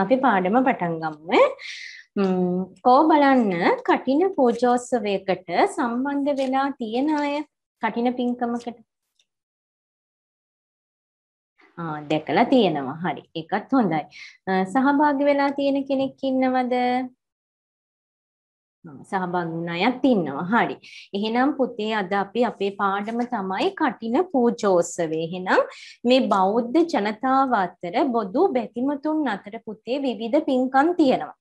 අපි පාඩම පටන් ගමු කෝ බලන්න කටින පූජෝත්සවයකට සම්බන්ධ වෙලා තියෙන අය කටින පින්කමකට ආ දැකලා තියෙනවා හරි ඒකත් හොඳයි සහභාගී වෙලා තියෙන කෙනෙක් ඉන්නවද සහභාගී වුණ අයත් ඉන්නවා. හරි. එහෙනම් පුතේ අද අපි අපේ පාඩම තමයි කටින පූජෝත්සවය. එහෙනම් මේ බෞද්ධ ජනතාව අතර බොදු බැතිමතුන් අතර පුතේ විවිධ පින්කම් තියෙනවා.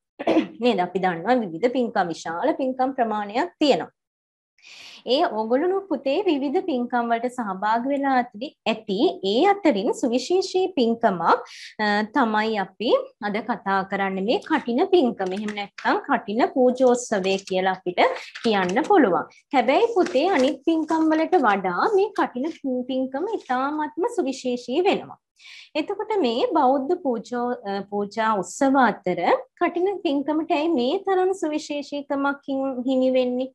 නේද? අපි දන්නවා විවිධ පින්කම් විශාල පින්කම් ප්‍රමාණයක් තියෙනවා. ඒ ඕගොලුණු පුතේ විවිධ පින්කම්වලට සහභාග වෙලා ඇති ඒ අතරින් සුවිශේෂී පින්කමක් තමයි අපි අද කතා කරන්න මේ කටින පින්කම එහෙම නැත්නම් කටින පූජෝත්සවය කියලා අපිට කියන්න පුළුවන් හැබැයි පුතේ අනිත් පින්කම්වලට වඩා මේ කටින පින්කම ඉතාමත්ම සුවිශේෂී වෙනවා එතකොට මේ බෞද්ධ පූජෝ පූජා උත්සව අතර කටින පින්කමට ඇයි මේ තරම් සුවිශේෂීකමක් හිමි වෙන්නේ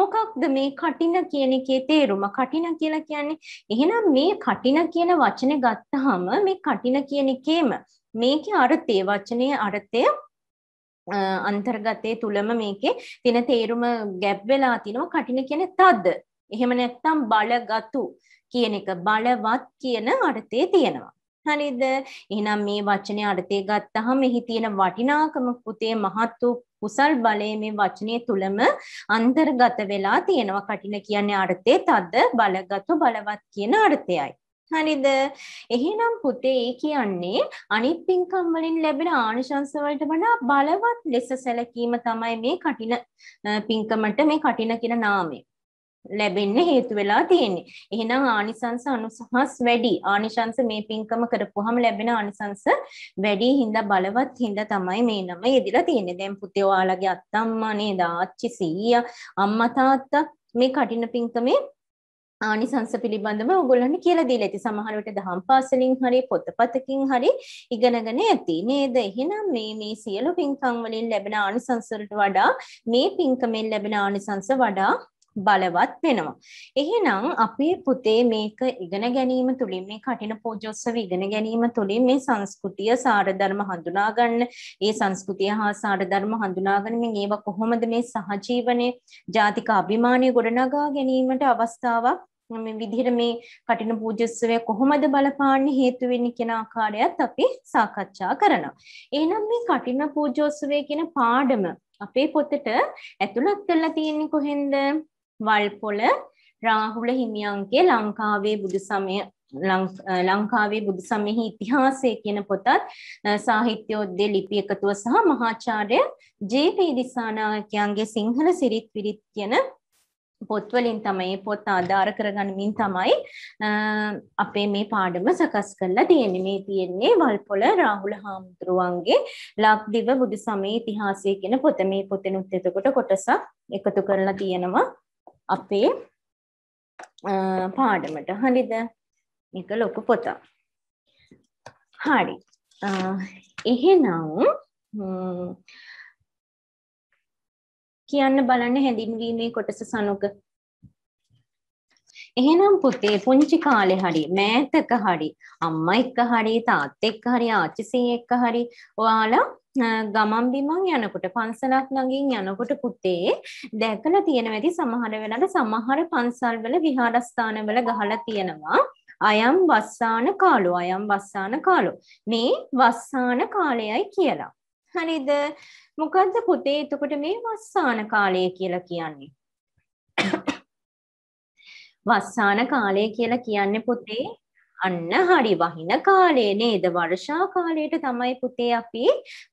මොකක්ද මේ කටින කියන එකේ තේරුම? කටින කියලා කියන්නේ එහෙනම් මේ කටින කියන වචනේ ගත්තාම මේ කටින කියන එකේම මේකේ අර්ථය වචනේ අර්ථය අන්තර්ගතයේ තුලම මේකේ තියෙන තේරුම ගැබ් වෙලා තිනවා කටින කියන්නේ තද. එහෙම නැත්නම් බලගතු කියන එක බලවත් කියන අර්ථයේ තියෙනවා. හරිද? එහෙනම් මේ වචනේ අර්ථය ගත්තහම එහි තියෙන වටිනාකම පුතේ මහත් වූ කුසල් බලය මේ වචනය තුළම අන්තර්ගත වෙලා තියෙනවා කටින කියන්නේ අර්ථය තද්ද බලගතු බලවත් කියන අර්ථයයි. හරිද? එහෙනම් පුතේ ඒ කියන්නේ අනිත් පින්කම් වලින් ලැබෙන ආනිශංස වලට වඩා බලවත් ලෙස සැලකීම තමයි මේ කටින පින්කමට මේ කටින කියන නාමය. ලැබෙන්න හේතු වෙලා තියෙන්නේ. එහෙනම් ආනිසංස අනුසහස් වැඩි. ආනිසංස මේ පින්කම කරපුවාම ලැබෙන ආනිසංස වැඩි හින්දා බලවත් හින්දා තමයි මේ නම යෙදිලා තියෙන්නේ. දැන් පුතේ ඔයාලගේ අත්තම්මා නේද ආච්චි සීයා අම්මා තාත්තා මේ කටින පින්කමේ ආනිසංස පිළිබඳව ඔයගොල්ලන්ට කියලා දීලා ඇති. සමහර විට දහම් පාසලින් හරි පොතපතකින් හරි ඉගෙනගෙන ඇති නේද? එහෙනම් මේ මේ සියලු පින්කම් වලින් ලැබෙන ආනිසංස වඩා මේ පින්කමෙන් ලැබෙන ආනිසංස වඩා බලවත් වෙනවා. එහෙනම් අපේ පුතේ මේක ඉගෙන ගැනීම තුළින් මේ කටින පූජෝත්සව ඉගෙන ගැනීම තුළින් මේ සංස්කෘතිය සාරධර්ම හඳුනා ගන්න, ඒ සංස්කෘතිය හා සාරධර්ම හඳුනාගෙන මේ ඒවා කොහොමද මේ සහජීවනයේ ජාතික අභිමානය ගොඩනගා ගැනීමට අවස්ථාවක් මේ විදිහට මේ කටින පූජස්සවය කොහොමද බලපාන්නේ හේතු වෙන්නේ කියන ආකාරයත් අපි සාකච්ඡා කරනවා. එහෙනම් මේ කටින පූජෝත්සවය කියන පාඩම අපේ පොතට ඇතුළත් කරලා තියෙන්නේ කොහෙන්ද? වල්පොළ රාහුල හිමියන්ගේ ලංකාවේ බුදු සමය ලංකාවේ බුදු සමයෙහි ඉතිහාසය කියන පොතත් සාහිත්‍යෝද්‍ය ලිපි එකතුව සහ මහාචාර්ය ජේ.පී. දිසානායකයන්ගේ සිංහල සිරිත් විරිත් කියන පොත්වලින් තමයි පොත් ආධාර කරගනිමින් තමයි අපේ මේ පාඩම සකස් කරලා තියෙන්නේ මේ තියෙන්නේ වල්පොළ රාහුල හාමුදුරුවන්ගේ ලක්දිව බුදු සමය ඉතිහාසය කියන පොත මේ පොතෙනුත් එතකොට කොටසක් එකතු කරලා තියෙනවා අපේ පාඩමට හරිද එක ලොකු පොතා හරි එහෙනම් කියන්න බලන්න හැඳින්වීමේ කොටස සනුක එහෙනම් පුතේ පුංචි කාලේ හරි මෑතක හරි අම්මා එක්ක හරි තාත්තා එක්ක හරි ආච්චිසී එක්ක හරි ඔයාලා ගමන් බිමන් යනකොට පන්සලක් ළඟින් යනකොට පුතේ දැකලා තියෙනවා ඇති සමහර වෙලාවට සමහර පන්සල්වල විහාරස්ථානවල ගහලා තියෙනවා අයම් වස්සාන කාලෝ අයම් වස්සාන කාලෝ මේ වස්සාන කාලයයි කියලා හරිද මොකද්ද පුතේ එතකොට මේ වස්සාන කාලය කියලා කියන්නේ වස්සාන කාලය කියලා කියන්නේ පුතේ අන්න හරි වහින කාලේ නේද වර්ෂා කාලයට තමයි පුතේ අපි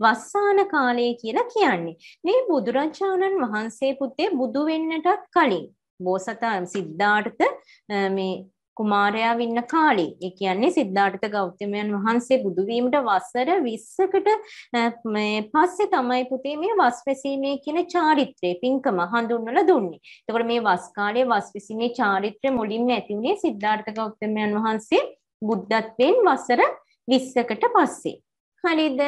වස්සාන කාලය කියලා කියන්නේ. මේ බුදුරජාණන් වහන්සේ පුතේ බුදු වෙන්නටත් කලින් බෝසතා සිද්ධාර්ථ මේ කුමාරයා වින්න කාලේ ඒ කියන්නේ සිද්ධාර්ථ ගෞතමයන් වහන්සේ බුදු වීමට වසර 20කට මේ පස්සේ තමයි පුතේ මේ වස් වෙසීමේ කියන චාරිත්‍රය පින්කම හඳුන්වලා දුන්නේ. එතකොට මේ වස් කාලයේ වස් වෙසීමේ චාරිත්‍රය මුලින්ම ඇති වුණේ සිද්ධාර්ථ ගෞතමයන් වහන්සේ බුද්ධත්වයෙන් වසර 20කට පස්සේ. හරිද?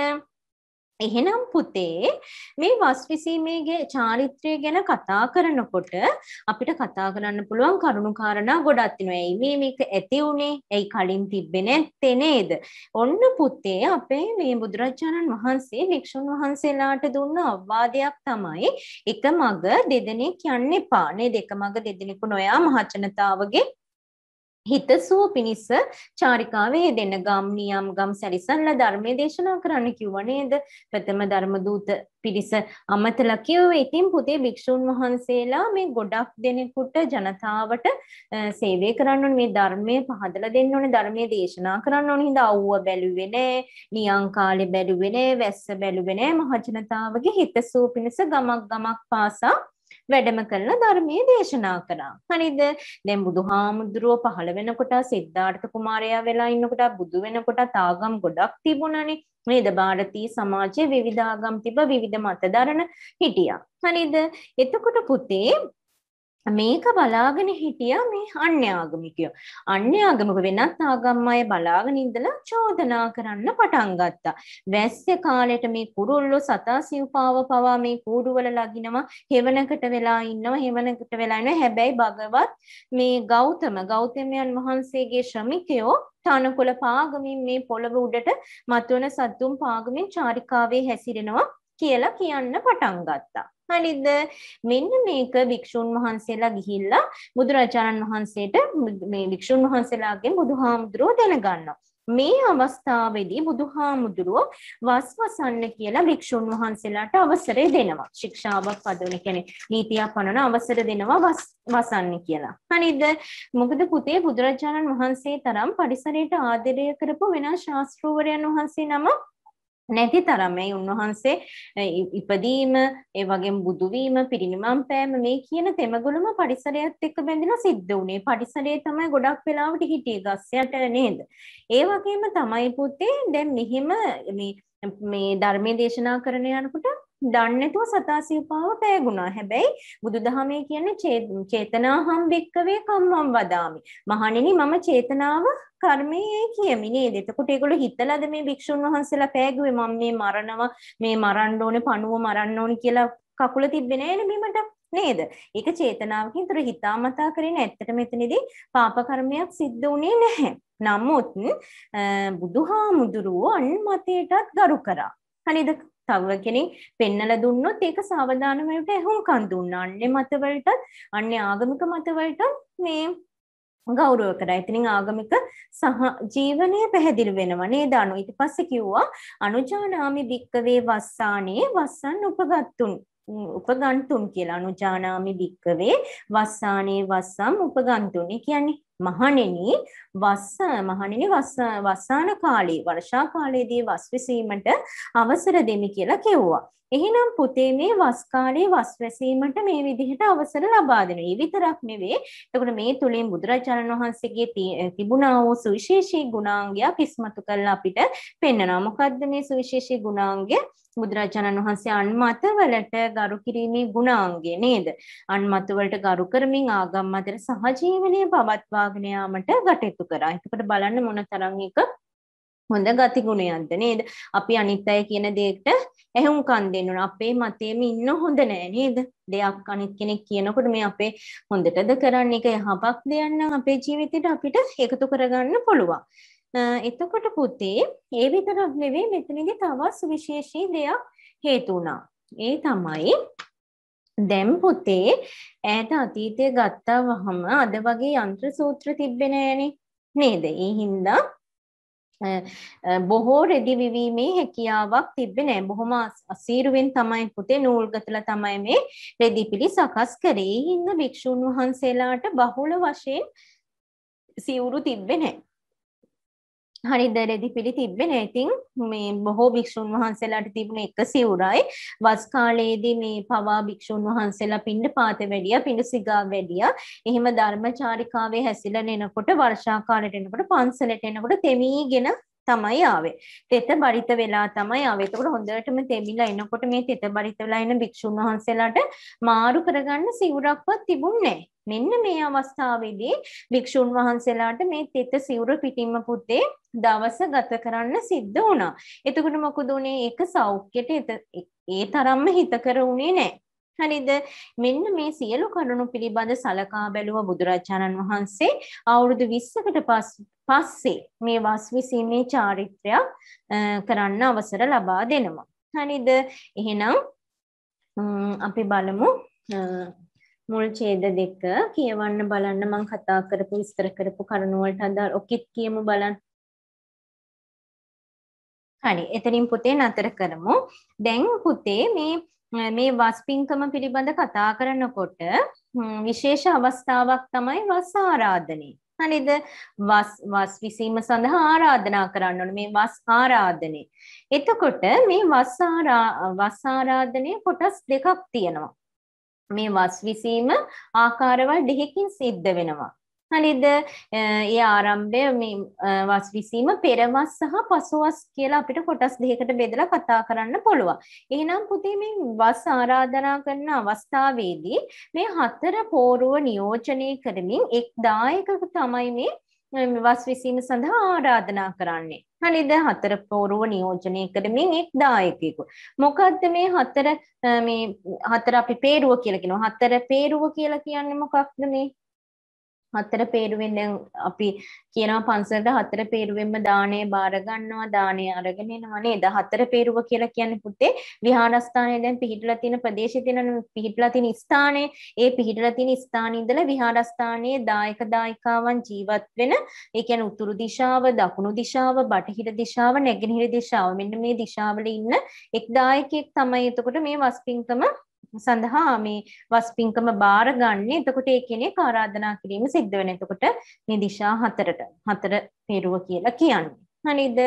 එහෙනම් පුතේ මේ වස් විසීමේගේ චාරිත්‍රය ගැන කතා කරනකොට අපිට කතා කරන්න පුළුවන් කරුණු කාරණා ගොඩක් තියෙනවා. එයි මේ මේක ඇති උනේ, එයි කලින් තිබ්බේ නැත්තේ නේද? ඔන්න පුතේ අපේ මේ බුදුරජාණන් වහන්සේ වික්ෂුන් වහන්සේලාට දුන්න අවවාදයක් තමයි එක මග දෙදෙනෙක් යන්න එපා. නේද? එක මග දෙදෙනෙකු නොයා මහජනතාවගේ හිතසුව පිණිස චාරිකාවේ දෙන්න ගම් නියම් ගම් සැරිසල්ලා ධර්මයේ දේශනා කරන්න කිව්ව නේද? ප්‍රථම ධර්ම දූත පිරිස අමතලා කිව්වේ. ඉතින් පුතේ භික්ෂුන් වහන්සේලා මේ ගොඩක් දෙනෙකුට ජනතාවට සේවය කරන්න ඕනේ. මේ ධර්මයේ පහදලා දෙන්න ඕනේ. ධර්මයේ දේශනා කරන්න ඕනේ. හින්දා අවුව බැලුවේ නෑ. නියම් කාලේ බැලුවේ නෑ. වැස්ස බැලුවේ නෑ. මහජනතාවගේ හිතසුව පිණිස ගමක් ගමක් පාසා වැඩම කරලා ධර්මයේ දේශනා කරා. හරිද? දැන් බුදුහාමුදුරුව පහළ වෙනකොට සිද්ධාර්ථ කුමාරයා වෙලා ඉන්නකොට බුදු වෙනකොට තාගම් ගොඩක් තිබුණනේ. නේද ಭಾರತೀಯ සමාජයේ විවිධාගම් තිබ විවිධ මත දරන හිටියා. හරිද? එතකොට පුතේ මේක බලාගෙන හිටිය මේ අන්‍යාගමිකයෝ. අන්‍යාගමක වෙනත් ආගම් අය බලාගෙන ඉඳලා චෝදනා කරන්න පටන් ගත්තා. වැස්ස කාලෙට මේ කුරුල්ලෝ සතා සිව්පාව පවා මේ කූඩුවල ලගිනවා. හෙවණකට වෙලා ඉන්නවා. හෙවණකට වෙලා ඉන්නවා. හැබැයි භගවත් මේ ගෞතම ගෞතමයන් වහන්සේගේ ශ්‍රමිකයෝ තනකොළ පාගමින් මේ පොළව උඩට මතුවන සතුන් පාගමින් චාරිකාවේ හැසිරෙනවා කියලා කියන්න පටන් ගත්තා. හරිද මෙන්න මේක භික්ෂූන් වහන්සේලා ගිහිල්ලා බුදුරජාණන් වහන්සේට මේ භික්ෂූන් වහන්සේලාගෙන් බුදුහාමුදුරුව දැනගන්නවා මේ අවස්ථාවේදී බුදුහාමුදුරුව වස්වසන්න කියලා භික්ෂුන් වහන්සේලාට අවසරය දෙනවා. ශික්ෂාවක් පදවන කියන්නේ නීතියක් පනවන අවසර දෙනවා වසන්න කියලා. හරිද? මොකද පුතේ බුදුරජාණන් වහන්සේ තරම් පරිසරයට ආදරය කරපු වෙන ශාස්ත්‍රෝවරයන් වහන්සේ නමක් නැති තරමයි උන්වහන්සේ ඉපදීම ඒ වගේම බුදුවීම පිරිනිවන් පෑම මේ කියන තෙමගොලම පරිසරයත් එක්ක බැඳිලා සිද්ධ වුණේ පරිසරයේ තමයි ගොඩක් වෙලාවට හිටියේ ගස් යට නේද ඒ වගේම තමයි පුතේ දැන් මෙහෙම මේ මේ ධර්මය දේශනා කරන යනකුට දන්නතුව සතාසිවපාව පෑගුණා හැබැයි බුදුදහමේ කියන්නේ චේතනා හම් භික්කවේ කම්මම් වදාමි. මහණෙනි මම චේතනාව කර්මයේ කියමි නේද? එතකොට ඒගොල්ලෝ හිතලාද මේ භික්ෂුන් වහන්සේලා පෑගුවේ මම මේ මරණව මේ මරන්න ඕනේ පණුව මරන්න ඕනේ කියලා කකුල තිබ්බේ නෑනේ බිමට. නේද? ඒක චේතනාවකින් තුර හිතාමතා කරේ නැත්තට මෙතනදී පාප කර්මයක් සිද්ධ වුණේ නැහැ. නමුත් බුදුහාමුදුරුවෝ අන් මතයටත් ගරු කරා. හරිද? තව කෙනෙක් පෙන්නලා දුන්නොත් ඒක සාවධානමයට ඇහුම්කන් දුන්නා. අන්නේ මතවලටත් අන්නේ ආගමික මතවලටත් මේ ගෞරව කරා. ඉතින් ආගමික සහ ජීවනය පැහැදිලි වෙනවා නේද? අනු ඊට පස්සේ කිව්වා අනුජානාමි භික්කවේ වස්සානේ වස්සන් උපගත්තුන්. උපගන්තුන් කියලා අනුජානාමි භික්කවේ වස්සානේ වස්සම් උපගන්තුන්. ඒ කියන්නේ මහණෙනි වස් මහණෙනි වස් වසාන කාලේ වර්ෂා කාලයේදී වස් විසීමට අවසර දෙමි කියලා කිව්වා. එහෙනම් පුතේ මේ වස් කාලේ වස් වැසීමට මේ විදිහට අවසර ලබා දෙනවා. ඒ විතරක් නෙවෙයි. එතකොට මේ තුලින් බුදුරජාණන් වහන්සේගේ තිබුණා වූ සුවිශේෂී ගුණාංගයක් ඉස්මතු කරලා අපිට පෙන්වනවා. මොකද්ද මේ සුවිශේෂී ගුණාංගය? බුදුරජාණන් වහන්සේ අන්මත වලට ගරු කිරීමේ ගුණාංගය නේද? අන්මත වලට ගරු කරමින් ආගම් අතර සහජීවනය පවත්වා හදාගෙන යාමට කටයුතු කරා. එතකොට බලන්න මොන තරම් එක හොඳ ගතිගුණයක්ද නේද? අපි අනිත් අය කියන දෙයකට ඇහුම්කන් දෙන්න ඕන. අපේ මතයේම ඉන්න හොඳ නෑ නේද? දෙයක් අනිත් කෙනෙක් කියනකොට මේ අපේ හොඳටද කරන්න එක යහපත් දෙයක් නම් අපේ ජීවිතේට අපිට එකතු කරගන්න පුළුවන්. එතකොට පුතේ ඒ විතරක් නෙවෙයි මෙතනදී තවත් සුවිශේෂී දෙයක් හේතු වුණා. ඒ තමයි දැම් පුතේ ඈත අතීතය ගත්තා වහම අද වගේ යන්ත්‍ර සූත්‍ර තිබෙනෑනේ නේද ඒ හින්දා බොහෝ රෙදි විවීමේ හැකියාවක් තිබ්බේ නෑ බොහොම අසීරුවෙන් තමයි පුතේ නූල් ගතලා තමයි මේ රෙදි පිළි සකස් කරේ. ඒ හින්දා භික්ෂුන් වහන්සේලාට බහුල වශයෙන් සිවුරු තිබ්බේ නෑ. හනිදරෙදි පිළි තිබෙන ඉතින් මේ බොහෝ භික්ෂූන් වහන්සේලාට තිබුණ එක සිවුරයි වස් කාලයේදී මේ පවා භික්ෂූන් වහන්සේලා පින්ඩ පාත වැඩිය පිඬු සිගා වැඩිය එහෙම ධර්මචාරිකාවේ හැසිලා එනකොට වර්ෂා කාලයට එනකොට පන්සලට එනකොට තෙමීගෙන තමයි ආවේ. තෙත බරිත වෙලා තමයි ආවේ. ඒකට හොඳටම තෙමිලා එනකොට මේ තෙත බරිත වෙලා එන භික්ෂුන් වහන්සේලාට මාරු කරගන්න සිවුරක්වත් තිබුණේ නැහැ. මෙන්න මේ අවස්ථාවේදී භික්ෂුන් වහන්සේලාට මේ තෙත සිවුර පිටින්ම පුතේ දවස ගත කරන්න සිද්ධ වුණා. එතකොට මොකද උනේ? ඒක සෞඛ්‍යයට ඒ තරම්ම හිතකර උනේ නැහැ. හරිද? මෙන්න මේ සියලු කරුණු පිළිබඳ සලකා බැලුව බුදුරජාණන් වහන්සේ අවුරුදු 20කට පස්සේ මේ වස් විසීමේ චාරිත්‍රයක් කරන්න අවසර ලබා දෙනවා. හරිද? එහෙනම් අපි බලමු මුල් ඡේද දෙක කියවන්න බලන්න මම කතා කරපු විස්තර කරපු කරුණු වලට අදාළ ඔකිත් කියමු බලන්න. හරි, එතනින් පුතේ නතර කරමු. දැන් පුතේ මේ මේ වස්පින්කම පිළිබඳ කතා කරනකොට විශේෂ අවස්ථාවක් තමයි වස් ආරාධනය. හරිද? වස් වස් විසීම සඳහා ආරාධනා කරන්න ඕනේ මේ වස් ආරාධනය. එතකොට මේ වස් ආරාධනය කොටස් දෙකක් තියෙනවා. මේ වස්විසීම ආකාරවල දෙකකින් සිද්ධ වෙනවා. හරිද? ඒ ආරම්භය මේ වස්විසීම පෙරවස් සහ පසුවස් කියලා අපිට කොටස් දෙකකට බෙදලා කතා කරන්න පුළුවන්. එහෙනම් පුතේ මේ වස් ආරාධනා කරන අවස්ථාවේදී මේ හතර පෝරුව නියෝජනය කරමින් එක් දායකක තමයි මේ මෙවස් විසීම සඳහා ආරාධනා කරන්නේ. හනිද හතර පෝරුව නියෝජනය කරමින් එක් දායකයෙකු. මොකක්ද මේ හතර මේ හතර අපි peerුව කියලා කියනවා. හතර peerුව කියලා කියන්නේ මොකක්ද මේ? හතර පේරුවෙන් දැන් අපි කියනවා පන්සලට හතර පේරුවෙන්ම දානය බාරගන්නවා දානය අරගෙන එනවා නේද හතර පේරුව කියලා කියන්නේ පුතේ විහාරස්ථානයේ දැන් පිහිටලා තියෙන ප්‍රදේශයේ තියෙන පිහිටලා තියෙන ස්ථානයේ ඒ පිහිටලා තියෙන ස්ථානයේ ඉඳලා විහාරස්ථානයේ දායක දායිකාවන් ජීවත් වෙන ඒ කියන්නේ උතුරු දිශාව දකුණු දිශාව බටහිර දිශාව නැගෙනහිර දිශාව මෙන්න මේ දිශාවල ඉන්න එක් දායකයෙක් තමයි එතකොට මේ වස්පින්කම සඳහා මේ වස් පින්කම බාර ගන්න. එතකොට ඒ කෙනෙක් ආරාධනා කිරීම සිද්ධ වෙන. එතකොට මේ දිශා හතරට හතර පෙරුව කියලා කියන්නේ. හරිද?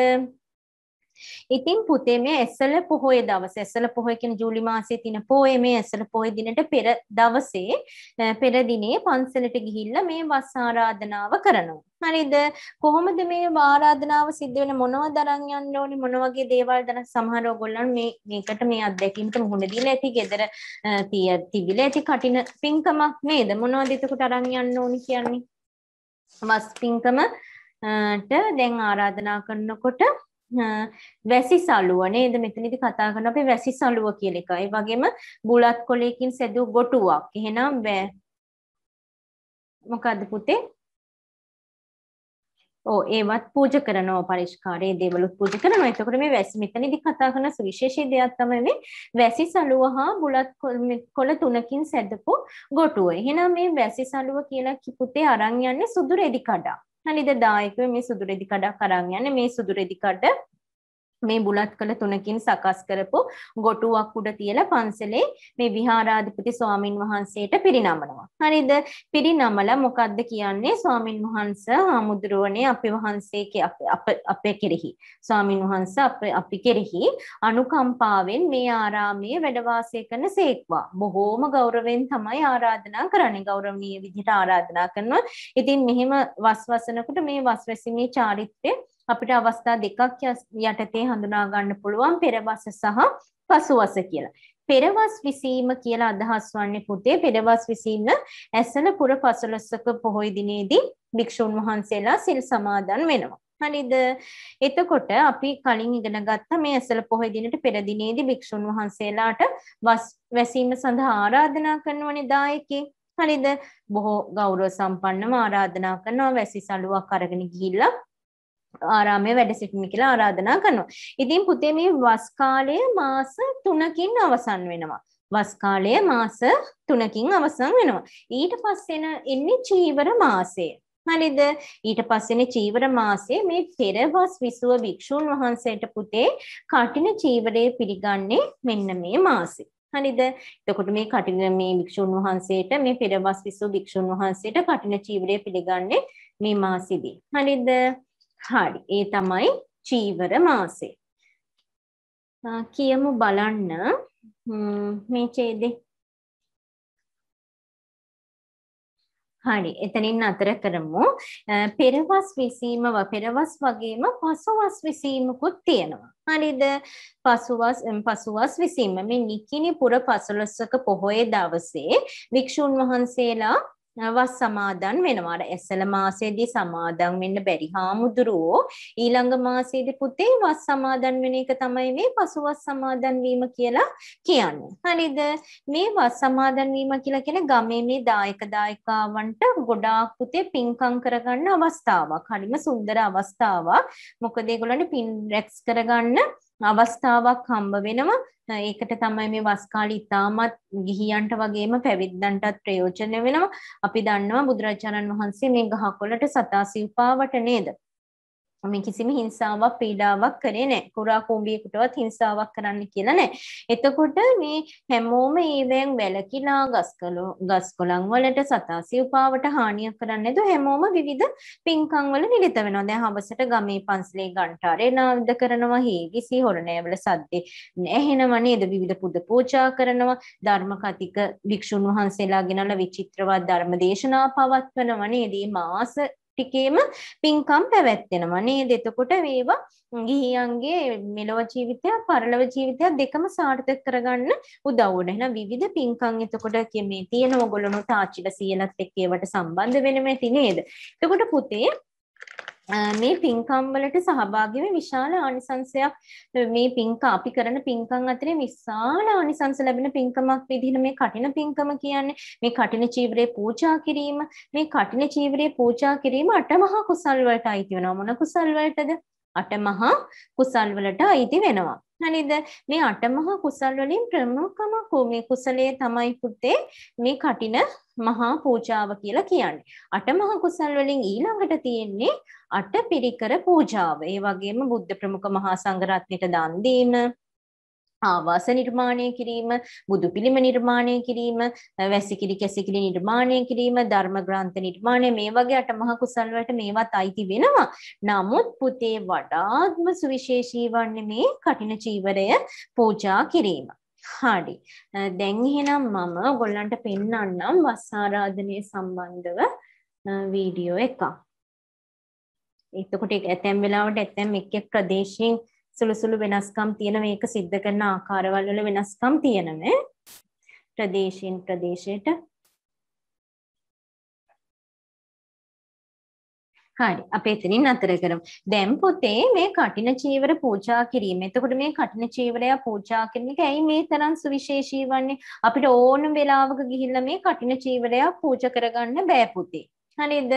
ඉතින් පුතේ මේ ඇසල පොහොය දවස ඇසල පොහොය කියන ජූලි මාසයේ තින පොයේ මේ ඇසල පොහොය දිනට පෙර දවසේ පෙර දිනේ පන්සලට ගිහිල්ලා මේ වස් ආරාධනාව කරනවා හරිද කොහොමද මේ ආරාධනාව සිද්ධ වෙන්නේ මොනවද අරන් යන්න ඕනේ මොන වගේ දේවල් දන සමහර ඔයගොල්ලන් මේ මේකට මේ අත්දැකීමට මුහුණ දීලා ඇති gedara තිය තිබිලා ඇති කටින පින්කමක් නේද මොනවද එතකොට අරන් යන්න ඕනේ කියන්නේ වස් පින්කමට දැන් ආරාධනා කරනකොට වැසි සලුව නේද මෙතනදි කතා කරන අපි වැසි සලුව කියල එක ඒ වගේම බුලත් කොලයකින් සැදූ ගොටුවක් එහෙනම් බෑ මොකද්ද පුතේ ඕ ඒවත් පූජ කරනවා පරිෂ්කාරයේ දේවලුත් පූජ කරනවා එතකොට මේ වැසි මෙතනදි කතා කරන සුවිශේෂී දෙයක් තමයි මේ වැසි සලුව හා බුලත් කොළ තුනකින් සැදපු ගොටුව එහෙනම් මේ වැසි සලුව කියලා පුතේ අරන් යන්නේ සුදු රෙදි කඩක් හනිද දායකව මේ සුදු රෙදි කඩක් අරන් යන්නේ මේ සුදු රෙදි කඩ මේ බුලත් කළ තුනකින් සකස් කරපු ගොටුවක් උඩ තියලා පන්සලේ මේ විහාරාධිපති ස්වාමින් වහන්සේට පිරිනමනවා. හරිද? පිරිනමලා මොකද්ද කියන්නේ ස්වාමින් වහන්ස හාමුදුරුවනේ අපි වහන්සේගේ අපේ කෙරෙහි ස්වාමින් වහන්ස අපි කෙරෙහි අනුකම්පාවෙන් මේ ආරාමයේ වැඩ වාසය කරන සේක්වා. බොහෝම ගෞරවයෙන් තමයි ආරාධනා කරන්නේ. ගෞරවණීය විදිහට ආරාධනා කරනවා. ඉතින් මෙහෙම වස්වසනකට මේ වස්වැසිමේ චාරිත්‍රය අපිට අවස්ථා දෙකක් යටතේ හඳුනා ගන්න පුළුවන් පෙරවස සහ පසුවස කියලා. පෙරවස් විසීම කියලා අදහස් වන්නේ පුතේ පෙරවස් විසීම ඇසල පුර පසළොස්වක පොහොය දිනේදී භික්ෂුන් වහන්සේලා සිල් සමාදන් වෙනවා. හරිද? එතකොට අපි කලින් ඉගෙන ගත්ත මේ ඇසල පොහොය දිනේට පෙර දිනේදී භික්ෂුන් වහන්සේලාට වස් වැසීම සඳහා ආරාධනා කරනව නිදායකේ. හරිද? බොහෝ ගෞරව සම්පන්නව ආරාධනා කරනවා වැසි සලුවක් අරගෙන ගිහිල්ලා ආරාමය වැඩ සිටින කියලා ආරාධනා කරනවා. ඉතින් පුතේ මේ වස් කාලය මාස 3කින් අවසන් වෙනවා. වස් කාලය මාස 3කින් අවසන් වෙනවා. ඊට පස්සේන එන්නේ චීවර මාසය. හරිද? ඊට පස්සේනේ චීවර මාසයේ මේ පෙරවස් විසුව භික්ෂුන් වහන්සේට පුතේ කටින චීවරය පිළිගන්නේ මෙන්න මේ මාසේ. හරිද? එතකොට මේ කටින මේ භික්ෂුන් වහන්සේට මේ පෙරවස් විසුව භික්ෂුන් වහන්සේට කටින චීවරය පිළිගන්නේ මේ මාසෙදී. හරිද? හරි. ඒ තමයි චීවර මාසය. කියමු බලන්න මේ ඡේදේ. හරි. එතනින් අතර කරමු. පෙරවස් විසීම පෙරවස් වගේම පසුවස් විසීමකුත් තියෙනවා. හරිද? පසුවස් පසුවස් විසීම මේ නිකිනි පුර 15ක පොහොය දවසේ වික්ෂුන් වහන්සේලා වස් සමාදන් වෙනවා. ඇසල මාසයේදී සමාදන් වෙන්න බැරි හාමුදුරුවෝ ඊළඟ මාසයේදී පුතේ වස් සමාදන් වෙන එක තමයි මේ පසුවස් සමාදන් වීම කියලා කියන්නේ. හරිද? මේ වස් සමාදන් වීම කියලා කියන්නේ ගමේ මේ දායක දායකාවන්ට ගොඩාක් පුතේ පින්කම් කරගන්න අවස්ථාවක්. හරිම සුන්දර අවස්ථාවක්. මොකද ඒගොල්ලන්ට පින් රැක්ස් කරගන්න අවස්ථාවක් හම්බ වෙනවා. ඒකට තමයි මේ වස් කාලේ ඉතාමත් ගිහියන්ට වගේම පැවිද්දන්ටත් ප්‍රයෝජන වෙනවා. අපි දන්නවා බුදුරජාණන් වහන්සේ මේ ගහකොළට සතා සිව්පාවට නේද? මම කිසිම හිංසාවක් පීඩාවක් කරේ නැහැ. කුරා කුඹියෙකුටවත් හිංසාවක් කරන්න කියලා නැහැ. එතකොට මේ හැමෝම ඊවෙන් වැළකීලා ගස්කලෝ ගස්කොළන් වලට සතා සිව්පාවට හානියක් කරන්නේ නැතුව හැමෝම විවිධ පින්කම් වල නිරත වෙනවා. දැන් හවසට ගමේ පන්සලේ ගන්ටාරේ නාද කරනවා, හේවිසි හොරණෑවල සද්දේ ඇහෙනවා නේද? විවිධ පුද පූජා කරනවා, ධර්ම කතික භික්ෂුන් වහන්සේලා ගෙනලා විචිත්‍රවත් ධර්ම දේශනා පවත්වනවා නේද? මාස ටිකේම පින්කම් පැවැත්වෙනවා නේද එතකොට ඒවා ගිහියන්ගේ මෙලොව ජීවිතයක් පරලොව ජීවිතයක් දෙකම සාර්ථක කරගන්න උදව් වෙන එහෙනම් විවිධ පින්කම් එතකොට මේ තියෙන ඕගොල්ලෝ තාච්චිලා සීලත් එක්ක ඒවට සම්බන්ධ වෙන මේ නේද එතකොට පුතේ මේ පින්කම් වලට සහභාගී වෙ විශාල ආනිසංසයක් මේ පින්ක අපි කරන පින්කම් අතරේ විශාල ආනිසංස ලැබෙන පින්කමක් විදිහට මේ කටින පින්කම කියන්නේ මේ කටින චීවරේ පූජා කිරීම මේ කටින චීවරේ පූජා කිරීම අටමහා කුසල් වලට අයිති වෙනවා මොන කුසල් වලටද අටමහා කුසල් වලට අයිති වෙනවා හරිද මේ අටමහා කුසල් වලින් ප්‍රමුඛම මේ කුසලයේ තමයි පුතේ මේ කටින මහා පූජාව කියලා කියන්නේ. අට මහ කුසල් වලින් ඊළඟට තියෙන්නේ අට පිරිකර පූජාව. ඒ වගේම බුද්ධ ප්‍රමුඛ මහා සංඝරත්නයට දන් දීම, ආවාස නිර්මාණය කිරීම, බුදු පිළිම නිර්මාණය කිරීම, වැසිකිලි කැසිකිලි නිර්මාණය කිරීම, ධර්ම ග්‍රන්ථ නිර්මාණය මේ වගේ අටමහ කුසල් වලට මේවත් අයිති වෙනවා. නමුත් පුතේ වඩාත්ම සුවිශේෂී වන්නේ මේ කටින චීවරය පූජා කිරීම. හාඩි දැන් එහෙනම් මම ගොල්ලන්ට පෙන්නන්නම් වස්සාරාධනය සම්බන්ධව වීඩියෝ එකක් එතකොට ඇතැම් වෙලාවට ඇතැම් එක් එක් ප්‍රදේශයෙන් සුළුසුළු වෙනස්කම් තියෙන මේක සිද්ධ කරන ආකාරවල වෙනස්කම් තියෙනව ප්‍රදේශයෙන් ප්‍රදේශයට හරි අප එතනින් අතර කරමු. දැන් පුතේ මේ කටින චීවර පූජා කිරීම. එතකොට මේ කටින චීවරය පූජා කරන එක ඇයි මේ තරම් සුවිශේෂී වන්නේ? අපිට ඕනම වෙලාවක ගිහිල්ලා මේ කටින චීවරය පූජා කරගන්න බෑ පුතේ. හරිද?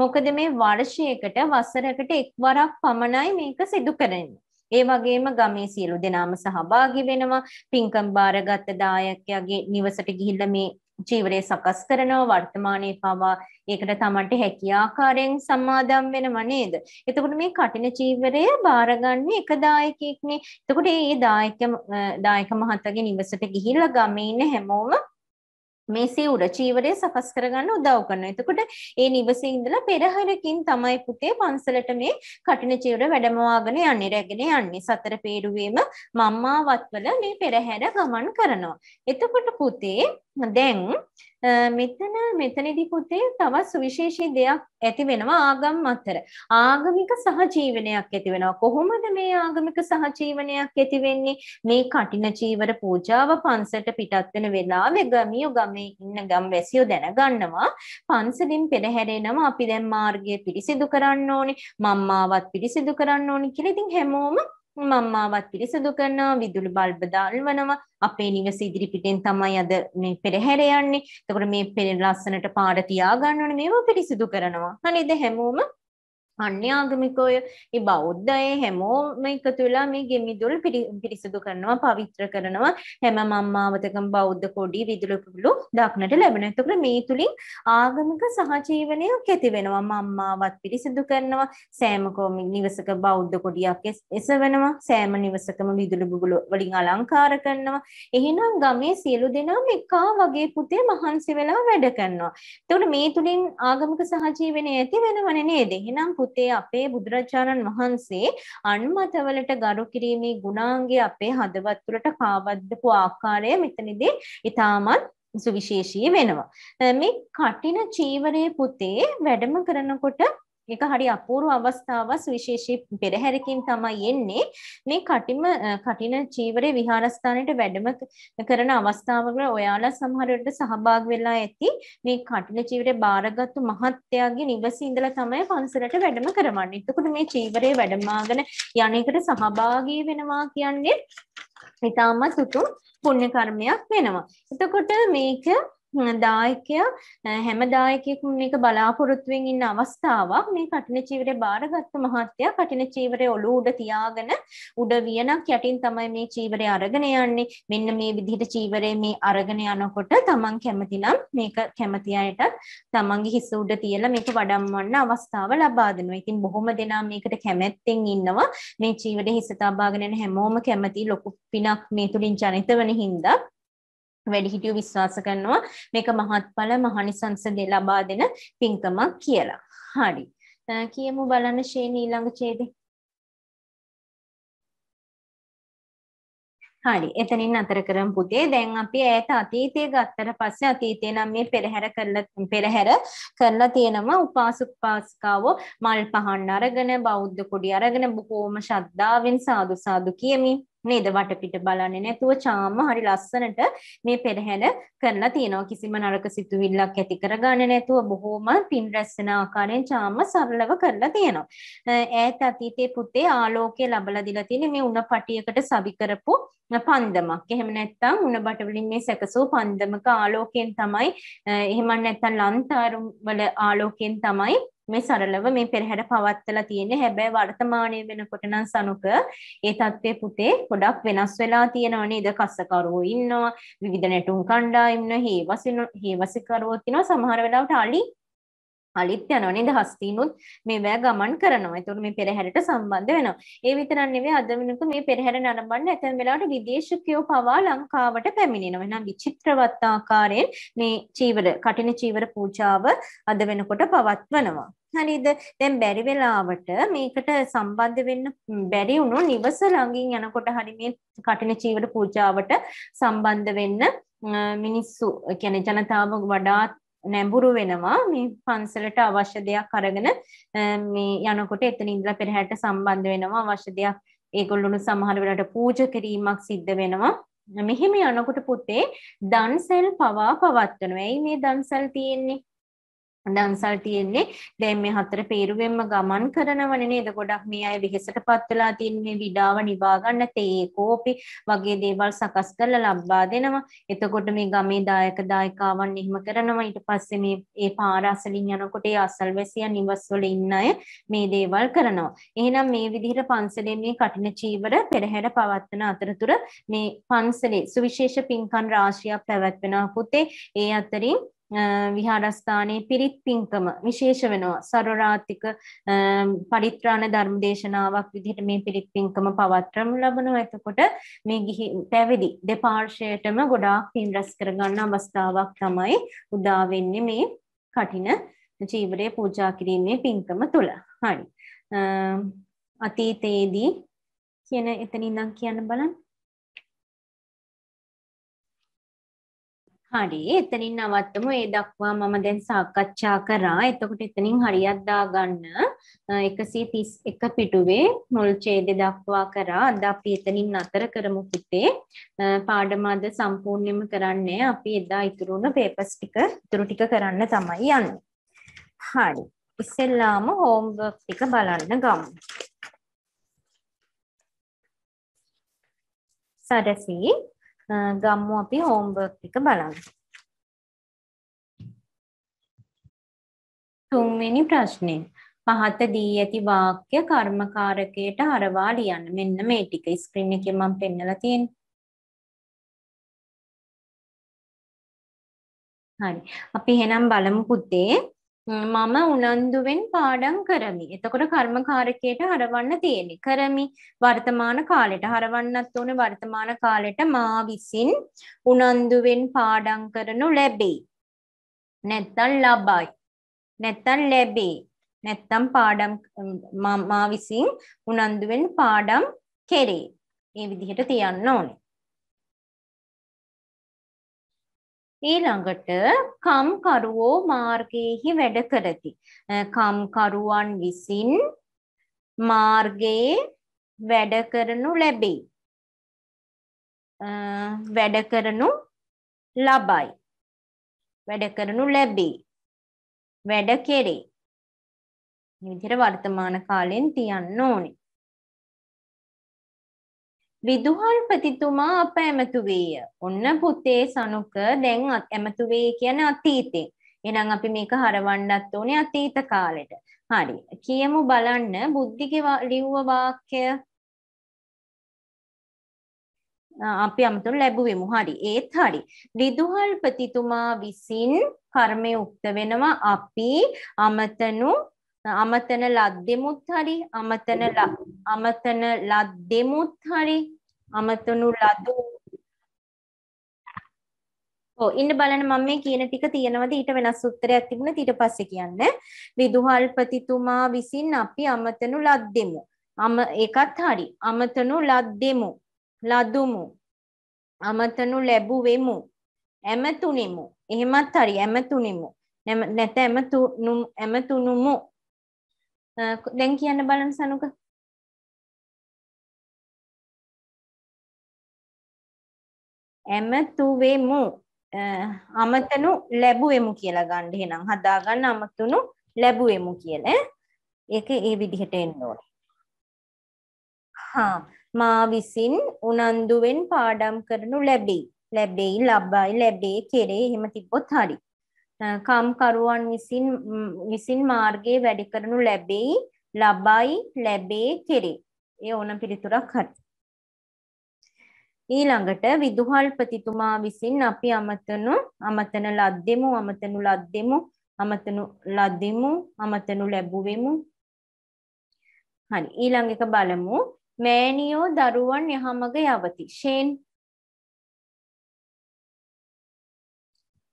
මොකද මේ වර්ෂයකට වසරකට එක්වරක් පමණයි මේක සිදු කරන්නේ. ඒ වගේම ගමේ සියලු දෙනාම සහභාගී වෙනවා පින්කම් බාරගත් දායකයාගේ නිවසට ගිහිල්ලා මේ ජීවරේ සකස් කරනවා වර්තමානයේ පවා ඒකට තමන්ට හැකි ආකාරයෙන් සමාදම් වෙනව නේද? එතකොට මේ කටින ජීවරය බාරගන්නේ එක දායකයෙක්නේ. එතකොට ඒ දායක දායක මහත්තයාගේ නිවසට ගිහිල්ලා ගමේ ඉන්න හැමෝම මේ සිවුර චීවරය සකස් කරගන්න උදව් කරනවා. එතකොට ඒ නිවසේ ඉඳලා පෙරහැරකින් තමයි පුතේ පන්සලට මේ කටින චීවර වැඩමවාගෙන යන්නේ රැගෙන යන්නේ. සතර පේරුවේම මම්මාවත්වල මේ පෙරහැර ගමන් කරනවා. එතකොට පුතේ දැන් මෙතන මෙතනදි පුතේ තවත් සුවිශේෂී දෙයක් ඇති වෙනවා ආගම් අතර. ආගමික සහජීවනයක් ඇති වෙනවා. කොහොමද මේ ආගමික සහජීවනයක් ඇති වෙන්නේ? මේ කටින චීවර පූජාව පන්සලට පිටත් වෙන වෙලාවෙ ගමියෝ ගමේ ඉන්න ගම්වැසියෝ දැනගන්නවා. පන්සලින් පෙරහැරෙනවා අපි දැන් මාර්ගය පිරිසිදු කරන්න ඕනේ. මම්මාවත් පිරිසිදු කරන්න ඕනේ කියලා. ඉතින් හැමෝම මම්මාවත් පිරිසිදු කරනවා විදුලි බල්බ දල්වනවා අපේ නිවස ඉදිරිපිටෙන් තමයි අද මේ පෙරහැර යන්නේ. එතකොට මේ පෙර ලස්සනට පාට තියාගන්න ඕනේ මේවා පිරිසිදු කරනවා. හරිද හැමෝම අන්‍යාගමිකෝය ඒ බෞද්ධයේ හැමෝම එකතු වෙලා මේ ගෙමිදුල් පිරිසිදු කරනවා පවිත්‍ර කරනවා හැම මම්මාවතකම බෞද්ධ කොඩි විදුලපුළු දක්නට ලැබෙන. එතකොට මේ තුලින් ආගමික සහජීවනයක් ඇති වෙනවා. මම්මාවත් පිරිසිදු කරනවා. සෑම කොමික් නිවසක බෞද්ධ කොඩියක් එසවෙනවා. සෑම නිවසකම විදුලි බුබුළු වලින් අලංකාර කරනවා. එහෙනම් ගමේ සියලු දෙනාම එකා වගේ පුතේ මහන්සි වෙලා වැඩ කරනවා. එතකොට මේ තුලින් ආගමික සහජීවනය ඇති වෙනවනේ නේද? එහෙනම් පුතේ අපේ බුදුරජාණන් වහන්සේ අනුමතවලට ගරු කිරීමේ ගුණාංගය අපේ හදවත් තුළට කාවද්දපු ආකාරය මෙතනදී ඉතාමත් සුවිශේෂී වෙනවා. මේ කටින චීවරයේ පුතේ වැඩම කරනකොට ඒක හරි අපූර්ව අවස්ථාවක් විශේෂී පෙරහැරකින් තමයි එන්නේ මේ කටිම කටින චීවරේ විහාරස්ථානයේ වැඩම කරන අවස්ථාවක ඔයාලා සමහර වෙලට සහභාගී වෙලා ඇති මේ කටින චීවරේ බාරගත්තු මහත්තයාගේ නිවසේ ඉඳලා තමයි පන්සලට වැඩම කරවන්නේ. එතකොට මේ චීවරේ වැඩමාගෙන යන එකට සහභාගී වෙනවා කියන්නේ ඉතාමත් උතුම් පුණ්‍ය කර්මයක් වෙනවා. එතකොට මේක දායකයා හැම දායකයෙකුම මේක බලාපොරොත්තුවෙන් ඉන්න අවස්ථාවක් මේ කටින චීවරේ බාරගත්ත මහත්තයා කටින චීවරේ ඔළුව උඩ තියාගෙන උඩ වියනක් යටින් තමයි මේ චීවරේ අරගෙන යන්නේ මෙන්න මේ විදිහට චීවරේ මේ අරගෙන යනකොට තමන් කැමතිනම් මේක කැමති අයට තමන්ගේ හිස උඩ තියලා මේක වඩම්වන්න අවස්ථාව ලබා දෙනවා. ඉතින් බොහොම දෙනා මේකට කැමැත්තෙන් ඉන්නවා. මේ චීවරේ හිස තබාගෙන යන හැමෝම කැමති ලොකු පිනක් මේ තුලින් ජනිත වෙන හින්දා වැඩිහිටියෝ විශ්වාස කරනවා මේක මහත්ඵල මහනිසංස දෙ ලබා දෙන පින්කමක් කියලා. හරි. කියමු බලන්න ශේනී ඊළඟ ඡේදේ. හරි එතනින් අතර කරම් පුතේ දැන් අපි ඈත අතීතය ගත්තට පස්සේ අතීතය නම් මේ පෙරහැර කරලා පෙරහැර කරලා තියෙනවා උපාසක උපාසිකාවෝ මල් පහන් අරගෙන බෞද්ධ කුඩි අරගෙන බොහෝම ශ්‍රද්ධාවෙන් සාදු සාදු කියමින් නේද වටපිට බලන්නේ නැතුව චාම්ම හරි ලස්සනට මේ පෙරහැර කරලා තියෙනවා කිසිම නරක සිතුවිල්ලක් ඇති කරගන්නේ නැතුව බොහොම පින් රැස් වෙන ආකාරයෙන් චාම්ම සරලව කරලා තියෙනවා ඈත අතීතයේ පුතේ ආලෝකය ලබලා දීලා තියෙන මේ උණ පටියකට සවි කරපු පන්දමක් එහෙම නැත්නම් උණ බට වලින් මේ සැකසූ පන්දමක ආලෝකයෙන් තමයි එහෙම නැත්නම් ලන්තරු වල ආලෝකයෙන් තමයි මේ සරලව මේ පෙරහැර පවත්ලා තියෙන්නේ. හැබැයි වර්තමානයේ වෙනකොට නම් සනුක ඒ தත්ත්වයේ පුතේ ගොඩක් වෙනස් වෙලා තියෙනවා නේද? කස්සකරුවෝ ඉන්නවා, විවිධ නැටුම් කණ්ඩායම් ඉන්නවා, හේවසින හේවසිකරුවෝ ඉන්නවා. සමහර වෙලාවට අලි අලිත් යනවා නේද? හස්තිනුත් මේවැ ගමන් කරනවා. ඒතකොට මේ පෙරහැරට සම්බන්ධ වෙනවා. ඒ විතරක් නෙවෙයි අද වෙනකොට මේ පෙරහැර නරඹන්න ඇතැම් වෙලාවට විදේශිකයෝ පවා ලංකාවට පැමිණෙනවා. එහෙනම් විචිත්‍රවත් ආකාරයෙන් මේ චීවර, කටින චීවර පූජාව අද වෙනකොට පවත්වනවා. හරිද දැන් බැරි වෙලාවට මේකට සම්බන්ධ වෙන්න බැරි වුණු නිවස ළඟින් යනකොට හරි මේ කටින චීවර පූජාවට සම්බන්ධ වෙන්න මිනිස්සු කියන්නේ ජනතාව වඩාත් නැඹුරු වෙනවා මේ පන්සලට අවශ්‍ය දෙයක් අරගෙන මේ යනකොට එතන ඉඳලා පෙරහැරට සම්බන්ධ වෙනවා අවශ්‍ය දෙයක් ඒගොල්ලොනු සමහර වෙලාවට පූජා කිරීමක් සිද්ධ වෙනවා මෙහෙම යනකොට පුතේ දන්සල් පවා පවත්වනවා. එයි මේ දන්සල් තියෙන්නේ දන්සල් තියෙන්නේ දැන් මේ හතර පේරුවෙන්ම ගමන් කරනවනේ නේද ගොඩක් මේ අය වෙහෙසටපත් වෙලා තියෙන මේ විඩාව නිවා ගන්න තේ කෝපි වගේ දේවල් සකස් කරලා ලබා දෙනවා එතකොට මේ ගමේ දායක දායකාවන් එහෙම කරනවා ඊට පස්සේ මේ ඒ පාර අසලින් යනකොට ඒ අසල්වැසියන් නිවස්වල ඉන්න අය මේ දේවල් කරනවා එහෙනම් මේ විදිහට පන්සලේ මේ කටින චීවර පෙරහැර පවත්වන අතරතුර මේ පන්සලේ සුවිශේෂ පින්කම් රාශියක් පැවැත්වෙනවා පුතේ ඒ අතරින් විහාරස්ථානයේ පිරිත් පිංකම විශේෂ වෙනවා. සරෝරාතික පරිත්‍රාණ ධර්ම දේශනාවක් විදිහට මේ පිරිත් පිංකම පවත්වනු ලබනවා. එතකොට මේ ගිහි පැවිදි දෙපාර්ශ්වයටම ගොඩාක් පින් රැස් කරගන්න අවස්ථාවක් තමයි උදා වෙන්නේ මේ කටින චීවරය පූජා කිරීමේ පින්කම තුල. හරි. අතීතයේදී කියන එතනින් ඉඳන් කියන්න බලන්න. හරි එතනින් නවත්තමු ඒ දක්වා මම දැන් සාකච්ඡා කරා එතකොට එතනින් හරියක් දාගන්න 131 පිටුවේ මුල් ඡේදය දක්වා කරා අද අපි එතනින් නතර කරමු පුතේ පාඩම අද සම්පූර්ණයෙන්ම කරන්නේ අපි එදා ඉතුරු වුණ පේපර්ස් ටික ඉතුරු ටික කරන්න තමයි යන්නේ හරි ඉස්සෙල්ලාම හෝම්වර්ක් ටික බලන්න ගමු සරසී ගම්මු අපි හෝම්වර්ක් එක බලන්න. තුන්වෙනි ප්‍රශ්නේ පහත දී ඇති වාක්‍ය කර්මකාරකයට හරවා ලියන්න. මෙන්න මේ ටික ස්ක්‍රීන් එකේ මම පෙන්නලා තියෙනවා. හරි. අපි එහෙනම් බලමු පුතේ මම උනන්දුවෙන් පාඩම් කරමි. එතකොට කර්මකාරකයට හරවන්න තියෙනි. කරමි වර්තමාන කාලෙට හරවන්නත් ඕනේ වර්තමාන කාලෙට මා විසින් උනන්දුවෙන් පාඩම් කරනු ලැබේ. නැත්තම් ලබයි. නැත්තම් ලැබේ. නැත්තම් පාඩම් මා විසින් උනන්දුවෙන් පාඩම් කෙරේ. මේ විදිහට තියන්න ඕනේ. ඊළඟට කම්කරුවෝ මාර්ගයේහි වැඩ කරති. කම්කරුවන් විසින් මාර්ගයේ වැඩ කරනු ලැබේ. වැඩ කරනු ලබයි. වැඩ කරනු ලැබේ. වැඩ කෙරේ. මේ විදිහට වර්තමාන කාලෙන් තියන්න ඕනේ. විදුහල්පතිතුමා අප ඇමතු වේය. ඔන්න පුතේ සනුක දැන් ඇමතු වේ කියන අතීතේ. එහෙනම් අපි මේක හරවන්නත් ඕනේ අතීත කාලෙට. හරි. කියමු බලන්න බුද්ධිගේ ලිව්ව වාක්‍ය අපි අමතර ලැබුවෙමු. හරි. ඒත් හරි. විදුහල්පතිතුමා විසින් කර්මය උක්ත වෙනවා අපි අමතනු අමතන ලද්දෙමුත් හරි අමතන අමතන ලද්දෙමුත් හරි අමතනු ලදු ඔව් ඉන්න බලන්න මම මේ කියන ටික තියෙනවද ඊට වෙනස් උත්තරයක් තිබුණා ඊට පස්සේ කියන්න විදුහල්පතිතුමා විසින් අපි අමතනු ලද්දෙමු අම ඒකත් හරි අමතනු ලද්දෙමු ලදුමු අමතනු ලැබුවෙමු ඇමතුනිමු එහෙමත් හරි ඇමතුනිමු නැත ඇමතුනුමු දැන් කියන්න බලන සනුක ඇමතුවෙමු අමතනු ලැබුවෙමු කියලා ගණ්ඩ හෙනම් හදාගන්න අමතුනු ලැබුවෙමු කියන එක ඒ විදිහට එන්න ඕන හා මා විසින් උනන්දුවෙන් පාඩම් කරනු ලැබෙයි ලැබෙයි ලබයි ලැබේ කෙරේ එහෙම තිබ්බොත් හරි කම්කරුවන් විසින් විසින් මාර්ගයේ වැඩි කරනු ලැබෙයි ලබයි ලැබේ කෙරේ. ඒ ඕන පිළිතුරක් හරි. ඊළඟට විදුහල්පතිතුමා විසින් අපි අමතනු අමතන ලද්දෙමු අමතනු ලද්දෙමු අමතනු ලද්දෙමු අමතනු ලැබුවෙමු හරි ඊළඟ එක බලමු මෑණියෝ දරුවන් යහමග යවති ෂේන්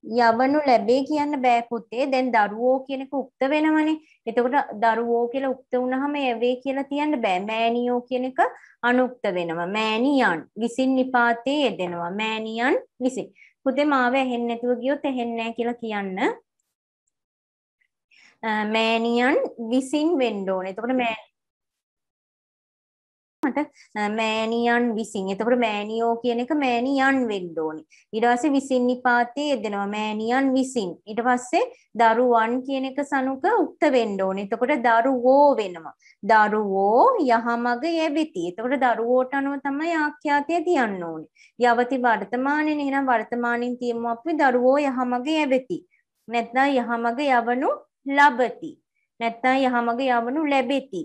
යවනු ලැබේ කියන්න බෑ පුතේ දැන් දරුවෝ කියනක උක්ත වෙනවනේ එතකොට දරුවෝ කියලා උක්ත වුණහම යවේ කියලා තියන්න බෑ මෑණියෝ කියන එක අනුක්ත වෙනවා මෑණියන් විසින් නිපාතේ යෙදෙනවා මෑණියන් විසින් පුතේ මාව ඇහෙන්නේ නැතුව ගියොත් ඇහෙන්නේ කියලා කියන්න මෑණියන් විසින් වෙන්න ඕනේ එතකොට මට මෑණියන් විසින්. එතකොට මෑණියෝ කියන එක මෑණියන් වෙන්න ඕනේ. ඊට පස්සේ විසින් නිපාතේ යෙදෙනවා මෑණියන් විසින්. ඊට පස්සේ දරුවන් කියන එක සනුක උක්ත වෙන්න ඕනේ. එතකොට දරුවෝ වෙනවා. දරුවෝ යහමග යෙවිති. එතකොට දරුවෝට අනුව තමයි ආඛ්‍යාතය තියන්න ඕනේ. යවති වර්තමානයේ නම් වර්තමානින් තියමු අපි දරුවෝ යහමග යෙවිති. නැත්නම් යහමග යවනු ලබති. නැත්නම් යහමග යවනු ලැබෙති.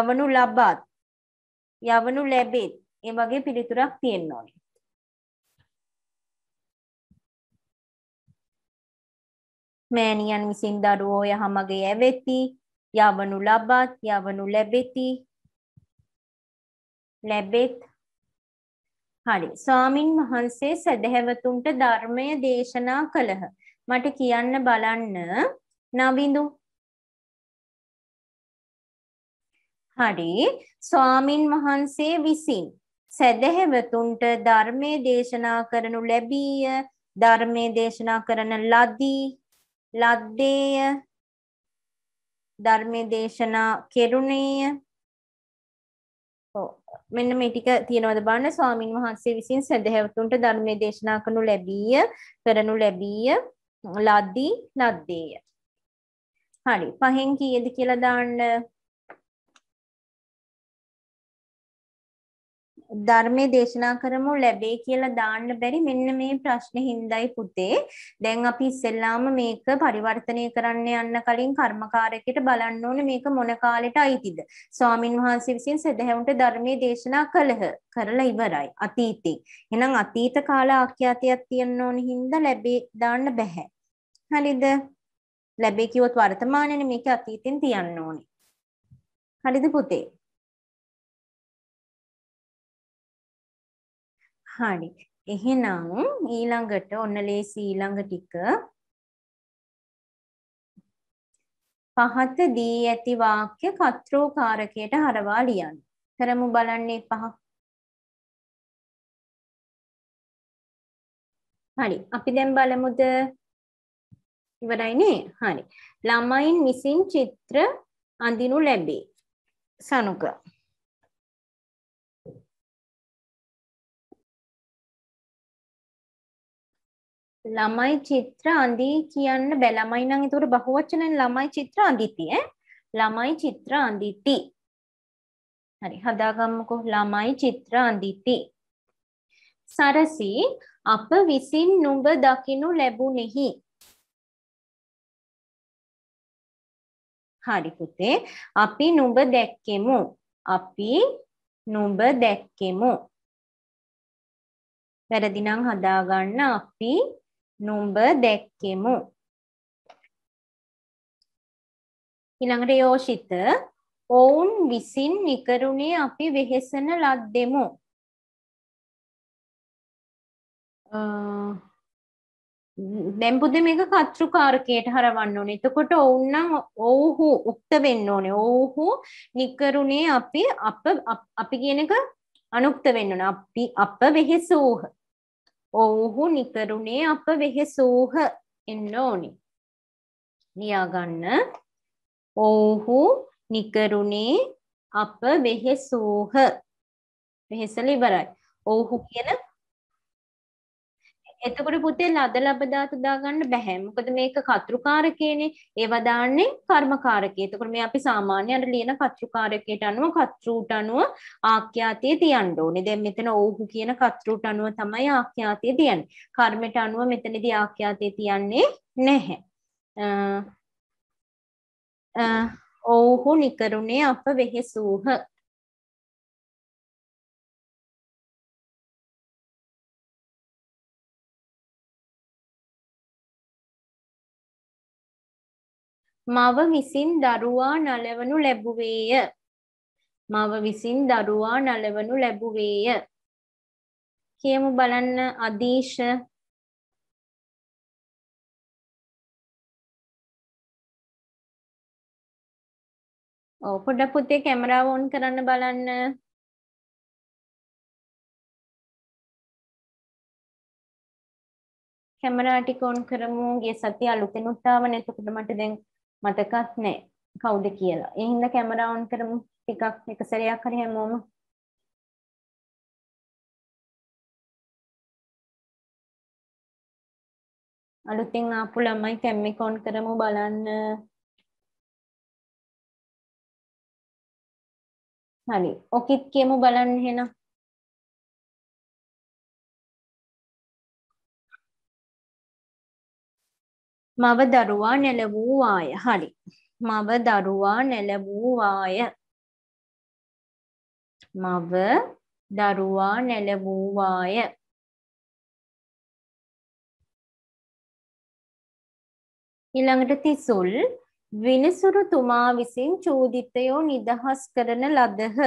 යවනු ලබත් යවනු ලැබෙත්. ඒ වගේ පිළිතුරක් තියෙන්න ඕනේ. මෑණියන් විසින් දරුවෝ යහමගේ ඇවෙති, යවනු ලබත්, යවනු ලැබෙති. ලැබෙත්. හරි. ස්වාමින් වහන්සේ සදහැවතුන්ට ධර්මය දේශනා කළහ. මට කියන්න බලන්න නවිඳු හරි ස්වාමින් වහන්සේ විසින් සැදැහැවතුන්ට ධර්මයේ දේශනා කරනු ලැබීය ධර්මයේ දේශනා කරන ලදී ලද්දේය ධර්මයේ දේශනා කෙරුණේය මෙන්න මේ ටික තියෙනවද බලන්න ස්වාමින් වහන්සේ විසින් සදහැවතුන්ට ධර්මයේ දේශනා කරනු ලැබීය කරනු ලැබීය ලද්දී ලද්දේය හරි පහෙන් කීයද කියලා දාන්න ධර්මයේ දේශනා කරමු ලැබේ කියලා දාන්න බැරි මෙන්න මේ ප්‍රශ්නේ හින්දායි පුතේ. දැන් අපි ඉස්සෙල්ලාම මේක පරිවර්තනය කරන්න යන්න කලින් කර්මකාරකයට බලන්න ඕනේ මේක මොන කාලෙට අයිතිද? ස්වාමින් වහන්සේ විසින් සදහැවුන්ට ධර්මයේ දේශනා කළහ. කරලා ඉවරයි අතීතේ. එහෙනම් අතීත කාල ආඛ්‍යාතයක් තියන්න ඕනේ හින්දා ලැබේ දාන්න බෑ. හරිද? ලැබේ කිව්වොත් වර්තමානයේ මේක අතීතෙන් තියන්න ඕනේ. හරිද පුතේ? හරි. එහෙනම් ඊළඟට ඔන්න ලේසි ඊළඟ ටික පහත දී ඇති වාක්‍ය කත්‍රෝකාරකයට හරවා ලියන්න. කරමු බලන්නේ පහ. හරි. අපි දැන් බලමුද? ඉවරයි නේ? හරි. ළමයින් විසින් චිත්‍ර අඳිනු ලැබේ. සනුක ළමයි චිත්‍ර අඳී කියන්න බෑ ළමයි නම් ඒතකොට බහුවචනෙන් ළමයි චිත්‍ර අඳිති ඈ ළමයි චිත්‍ර අඳිති හරි හදාගමුකෝ ළමයි චිත්‍ර අඳිති සරසි අප විසින් නුඹ දකිනු ලැබුණෙහි හරි පුතේ අපි නුඹ දැක්කෙමු අපි නුඹ දැක්කෙමු වැරදි නම් හදාගන්න අපි නුඹ දැක්කෙමු. ඊළඟට යෝෂිත ඔවුන් විසින් නිකරුණේ අපි වෙහෙසන ලද්දෙමු. දැන් පුදු මේක කතෘකාරකයට හරවන්න ඕනේ. එතකොට ඔවුන් නම් ඔව්හු උක්ත වෙන්න ඕනේ. ඔව්හු නිකරුණේ අපි අප අපි කියන එක අනුක්ත වෙන්න ඕනේ. අපි අප වෙහෙසූහ. ඔවුහු නිකරුණේ අප වෙහෙසූහ එන්න ඕනි. ලියාගන්න ඔවුහු නිකරුණේ අප වෙහෙසූහ. වෙහෙසල ඉවරයි. ඔවුහු කියන එතකොට පුතේ ලද ලබ ධාතු දාගන්න බැහැ. මොකද මේක කතෘකාරකේනේ. ඒවා දාන්නේ කර්මකාරකේ. එතකොට මේ අපි සාමාන්‍ය අර ලියන කතෘකාරකයට අනුව කතෘට අනුව ආඛ්‍යාතයේ තියන්න ඕනේ. දැන් මෙතන ඕහු කියන කතෘට අනුව තමයි ආඛ්‍යාතයේ තියන්නේ. කර්මයට අනුව මෙතනදී ආඛ්‍යාතයේ තියන්නේ නැහැ. ඔවුහු නිකරුණේ අප වෙහෙසූහ මව විසින් දරුවා නලවනු ලැබුවේය. මව විසින් දරුවා නලවනු ලැබුවේය. කියමු බලන්න අදීශ ඔව් පොඩ පුතේ කැමරාව ඔන් කරන්න බලන්න. කැමරා ටික ඔන් කරමු. ගිය සතිය අලුතෙන් උත්තාවනේ. එතකොට මට දැන් මතකත් නෑ කවුද කියලා. ඒ හින්දා කැමරා ඔන් කරමු ටිකක් එක සැරයක් හරි හැමෝම අලුතින් ආපු ළමයි කැම් එක ඔන් කරමු බලන්න. හරි. ඔකිත් කියමු බලන්න එහෙනම්. මව දරුවා නැලවූවාය හරි මව දරුවා නැලවූවාය මව දරුවා නැලවූවාය ඊළඟට තිසුල් විනිසුරු තුමා විසින් චෝදිතයෝ නිදහස් කරන ලදහ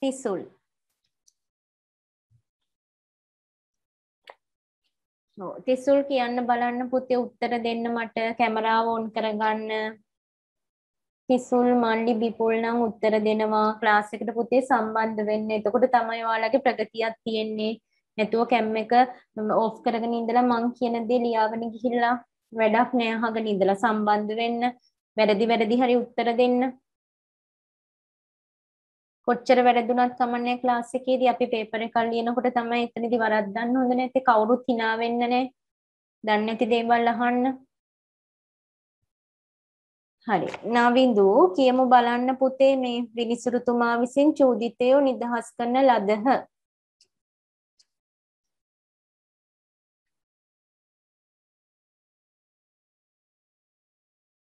තිසුල් තිස්සුල් කියන්න බලන්න පුතේ උත්තර දෙන්න මට කැමරාව ඔන් කරගන්න තිස්සුල් මල්ලි බිපුල් නම් උත්තර දෙනවා ක්ලාස් එකට පුතේ සම්බන්ධ වෙන්න. එතකොට තමයි ඔයාලගේ ප්‍රගතියක් තියෙන්නේ. නැතුව කැම් එක ඕෆ් කරගෙන ඉඳලා මං කියන දේ ලියාගෙන ගිහිල්ලා වැඩක් නෑ අහගෙන ඉඳලා සම්බන්ධ වෙන්න. වැරදි වැරදි හරි උත්තර දෙන්න. කොච්චර වැරදුනත් සමන්නේ ක්ලාස් එකේදී අපි පේපර් එකක් ලියනකොට තමයි එතනදී වරද්දන්න හොඳ නැති කවුරුත් hina වෙන්න නෑ. දන්නේ නැති දේවල් අහන්න. හරි. නවින්දු කියමු බලන්න පුතේ මේ විනිසුරුතුමා විසින් චූදිතය නිදහස් කරන ලදහ.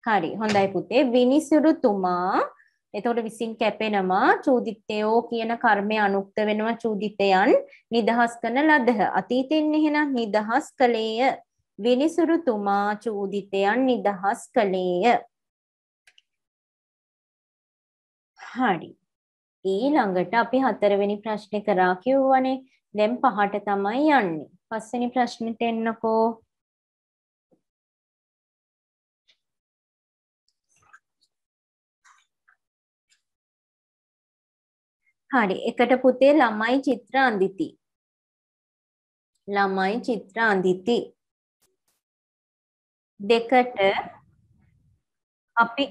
හරි. හොඳයි පුතේ. විනිසුරුතුමා එතකොට විසින් කැපෙනවා චූදිතයෝ කියන කර්මය අනුක්ත වෙනවා චූදිතයන් නිදහස් කරන ලදහ. අතීතෙන් එහෙනම් නිදහස් කලේය. විනිසුරුතුමා චූදිතයන් නිදහස් කලේය. හරි. ඊළඟට අපි හතරවෙනි ප්‍රශ්නේ කරා කිව්වනේ. දැන් පහට තමයි යන්නේ. පස්වෙනි ප්‍රශ්නෙට එන්නකෝ. හරි. එකට පුතේ ළමයි චිත්‍ර අඳිති. ළමයි චිත්‍ර අඳිති. දෙකට අපි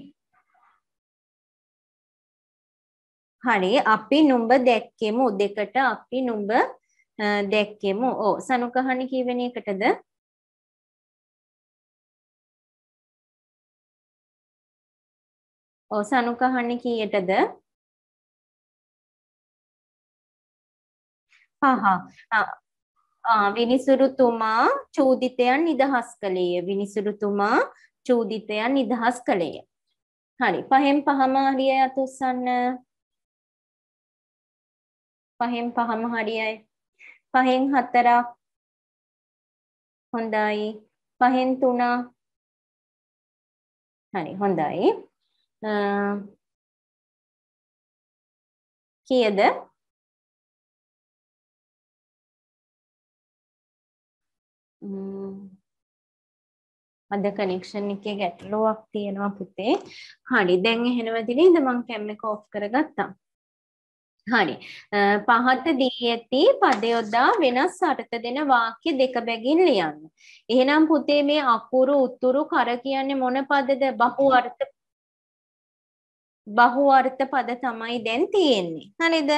හරි අපි නුඹ දැක්කෙමු දෙකට අපි නුඹ දැක්කෙමු. ඕ සනුකහනි කියවෙන එකටද? ඔව් සනුකහන්නේ කීයටද? පහ විනිසුරුතුමා චූදිතයන් නිදහස් කළේය විනිසුරුතුමා චූදිතයන් නිදහස් කළේය හරි පහෙන් පහම හරියයි අත උස්සන්න පහෙන් පහම හරියයි පහෙන් හතරක් හොඳයි පහෙන් තුනක් හරි හොඳයි කීයද අද කනෙක්ෂන් එකේ ගැටලුවක් තියෙනවා පුතේ. හරි. දැන් එහෙනවදිනේ ඉඳ මම කැම් එක ඔෆ් කරගත්තා. හරි. පහත දී ඇති පදයොදා වෙනස් අර්ථ දෙන වාක්‍ය දෙක බැගින් ලියන්න. එහෙනම් පුතේ මේ අකුරු උතුරු කර කියන්නේ මොන පදද? බහු අර්ථ බහු අර්ථ පද තමයි දැන් තියෙන්නේ. හරිද?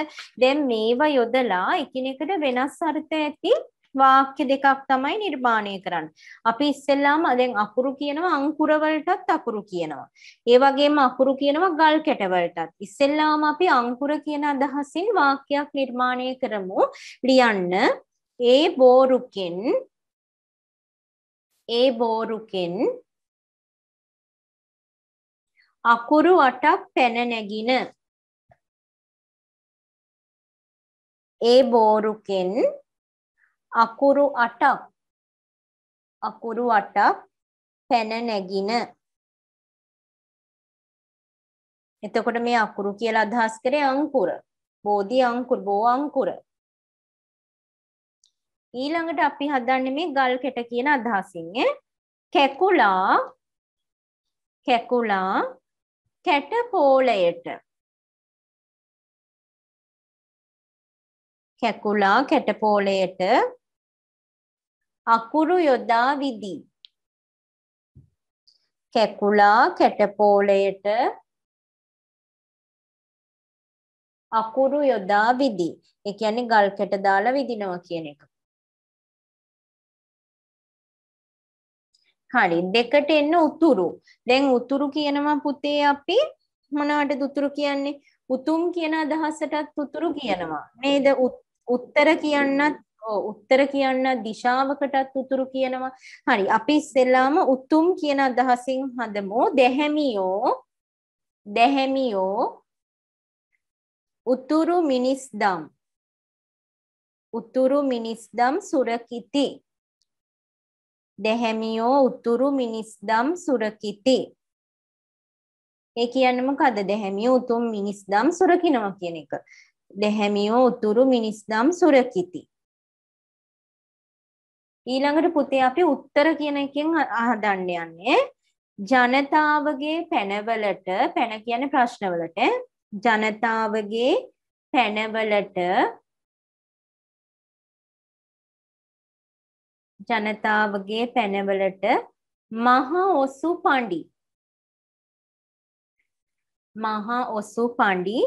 දැන් මේවා යොදලා එකිනෙකට වෙනස් අර්ථ ඇති වාක්‍ය දෙකක් තමයි නිර්මාණය කරන්න. අපි ඉස්සෙල්ලාම දැන් අකුරු කියනවා අංකුර වලටත් අකුරු කියනවා. ඒ වගේම අකුරු කියනවා ගල් කැට වලටත්. ඉස්සෙල්ලාම අපි අංකුර කියන අදහසින් වාක්‍යයක් නිර්මාණය කරමු. ලියන්න ඒ බෝරුකෙන් ඒ බෝරුකෙන් අකුරු අටක් පැන නැගින ඒ බෝරුකෙන් අකුරු 8ක් අකුරු 8ක් පැන නැගින එතකොට මේ අකුරු කියලා අදහස් කරේ අංකුර බෝධි අංකුර බෝ අංකුර ඊළඟට අපි හදන්නේ මේ ගල් කෙට කියන අදහසින් කැකුලා කැකුලා කැට පෝලයට කැකුලා කැටපෝලයට අකුරු යොදා විදී. කැකුලා කැටපෝලයට අකුරු යොදා විදී. ඒ කියන්නේ ගල් කැට දාලා විදිනවා කියන එක. හරි දෙකට එන්න උතුරු. දැන් උතුරු කියනවා පුතේ අපි මොනවටද උතුරු කියන්නේ? උතුම් කියන අදහසටත් උතුරු කියනවා. නේද? උත්තර කියන්නත් උත්තර කියන්න දිශාවකටත් උතුරු කියනවා. හරි අපි ඉස්සෙල්ලාම උතුම් කියන අදහසින් හදමු. දැහැමියෝ දැහැමියෝ උතුරු මිනිස්දම් උතුරු මිනිස්දම් සුරකිති. දැහැමියෝ උතුරු මිනිස්දම් සුරකිති. ඒ කියන්නේ මොකද? දැහැමියෝ උතුම් මිනිස්දම් සුරකිනවා කියන එක. දැහැමියෝ උතුරු මිනිස්දම් සුරකිති. ඊළඟට පුතේ අපි උත්තර කියන එකෙන් හදන්න යන්නේ ජනතාවගේ පැනවලට පැන කියන්නේ ප්‍රශ්නවලට ජනතාවගේ පැනවලට ජනතාවගේ පැනවලට මහා ඔසු පණ්ඩි මහා ඔසු පණ්ඩි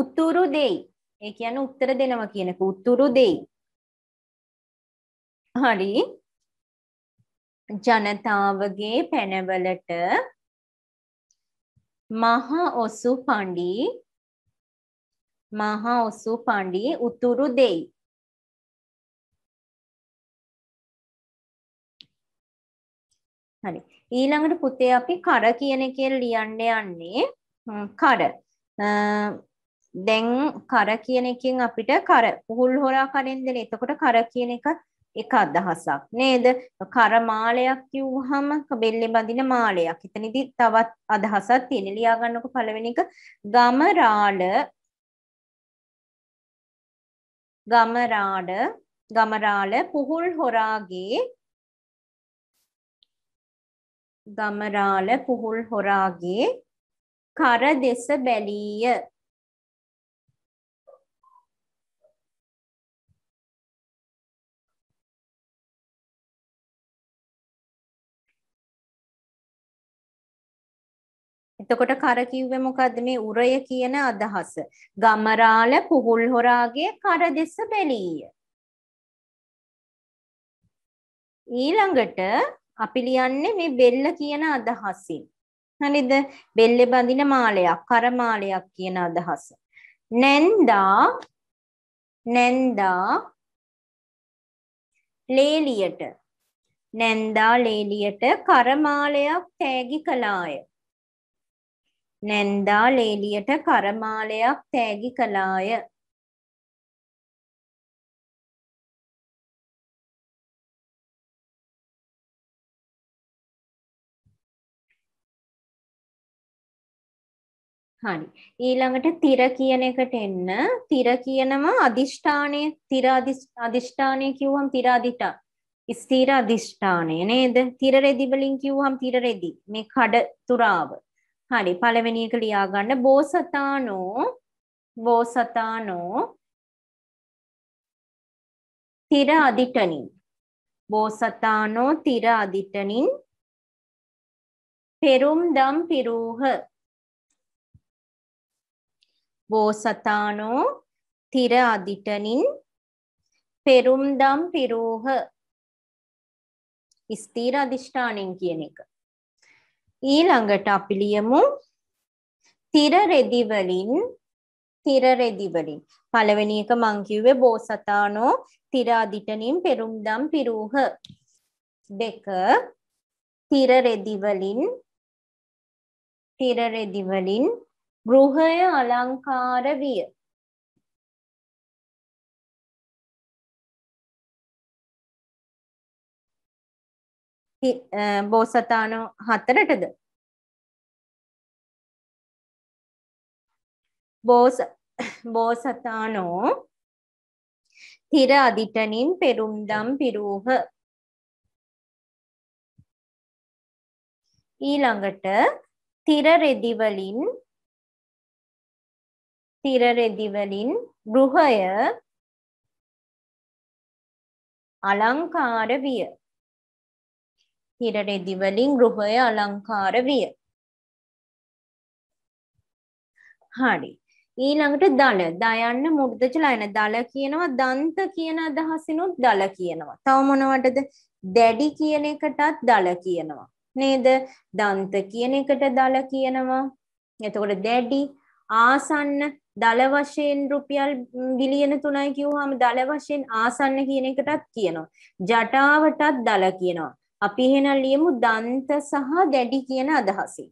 උතුරු දෙයි ඒ කියන්නේ උත්තර දෙනවා කියනක උතුරු දෙයි හරි ජනතාවගේ පැනවලට මහ ඔසු පණ්ඩි මහ ඔසු පණ්ඩි උතුරු දෙයි. හරි. ඊළඟට පුතේ අපි කර කියන එකෙන් ලියන්න යන්නේ කර. දැන් කර කියන එකෙන් අපිට කර පුහුල් හොරා කරෙන් දෙන. එතකොට කර කියන එක එක අදහසක් නේද? කරමාලයක් කිව්වහම කබෙල්ලේ බඳින මාලයක්. එතනදී තවත් අදහසක් තියෙන. ලියා ගන්නකො පළවෙනි එක ගමරාළ ගමරාළ ගමරාළ පුහුල් හොරාගේ ගමරාළ පුහුල් හොරාගේ කර දෙස බැලීය එතකොට කර කිව්වේ මොකද්ද මේ උරය කියන අදහස? ගමරාල පුහුල් හොරාගේ කර දෙස බැලීය. ඊළඟට අපි ලියන්නේ මේ බෙල්ල කියන අදහසින්. හරිද? බෙල්ලේ බඳින මාලයක්, කර මාලයක් කියන අදහස. නැන්දා නැන්දා ලේලියට නැන්දා ලේලියට කරමාලයක් තෑගි කළාය. නැන්දා ලේලියට කරමාලයක් තෑගි කළාය. හරි. ඊළඟට තිර කියන එකට එන්න. තිර කියනම අදිෂ්ඨානයේ තිර අදිෂ්ඨානය කිව්වම් තිර අදිට. ස්ථිර අදිෂ්ඨානය නේද? තිර රෙදි වලින් කිව්වම් තිර රෙදි. මේ කඩ තුරාව. හරි පළවෙනි එක ලියාගන්න බෝසතානෝ බෝසතානෝ තිර අදිටනින් බෝසතානෝ තිර අදිටනින් පෙරුම් දම් පිරූහ බෝසතානෝ තිර අදිටනින් පෙරුම් දම් පිරූහ ස්ථීර අධිෂ්ඨානෙන් කියන එක ඊළඟට අපි ලියමු තිර රෙදි වලින් තිර රෙදි වලින් පළවෙනි එක මං කිව්වේ බෝසතාණෝ තිර අදිටනින් පෙරුම්දම් පිරූහ දෙක තිර රෙදි වලින් තිර රෙදි වලින් ගෘහය අලංකාර විය බෝසතාණෝ හතරටද බෝස බෝසතාණෝ තිර අදිටනින් පෙරුම්දම් පිරූහ ඊළඟට තිර රෙදිවලින් තිර රෙදිවලින් ගෘහය අලංකාර විය හිර රෙදිවලින් ගෘහය අලංකාර විය. හරි. ඊළඟට දල. දයන්න මුර්ධජ ලයන දල කියනවා දන්ත කියන අදහසිනුත් දල කියනවා. තව මොනවටද? දැඩි කියන එකටත් දල කියනවා. නේද? දන්ත කියන එකට දල කියනවා. එතකොට දැඩි ආසන්න දල වශයෙන් රුපියල් බිලියන 3යි කිව්වහම දල වශයෙන් ආසන්න කියන එකටත් කියනවා. ජටාවටත් දල කියනවා. අපි එහෙනම් ලියමු දන්ත සහ දැඩි කියන අදහසින්.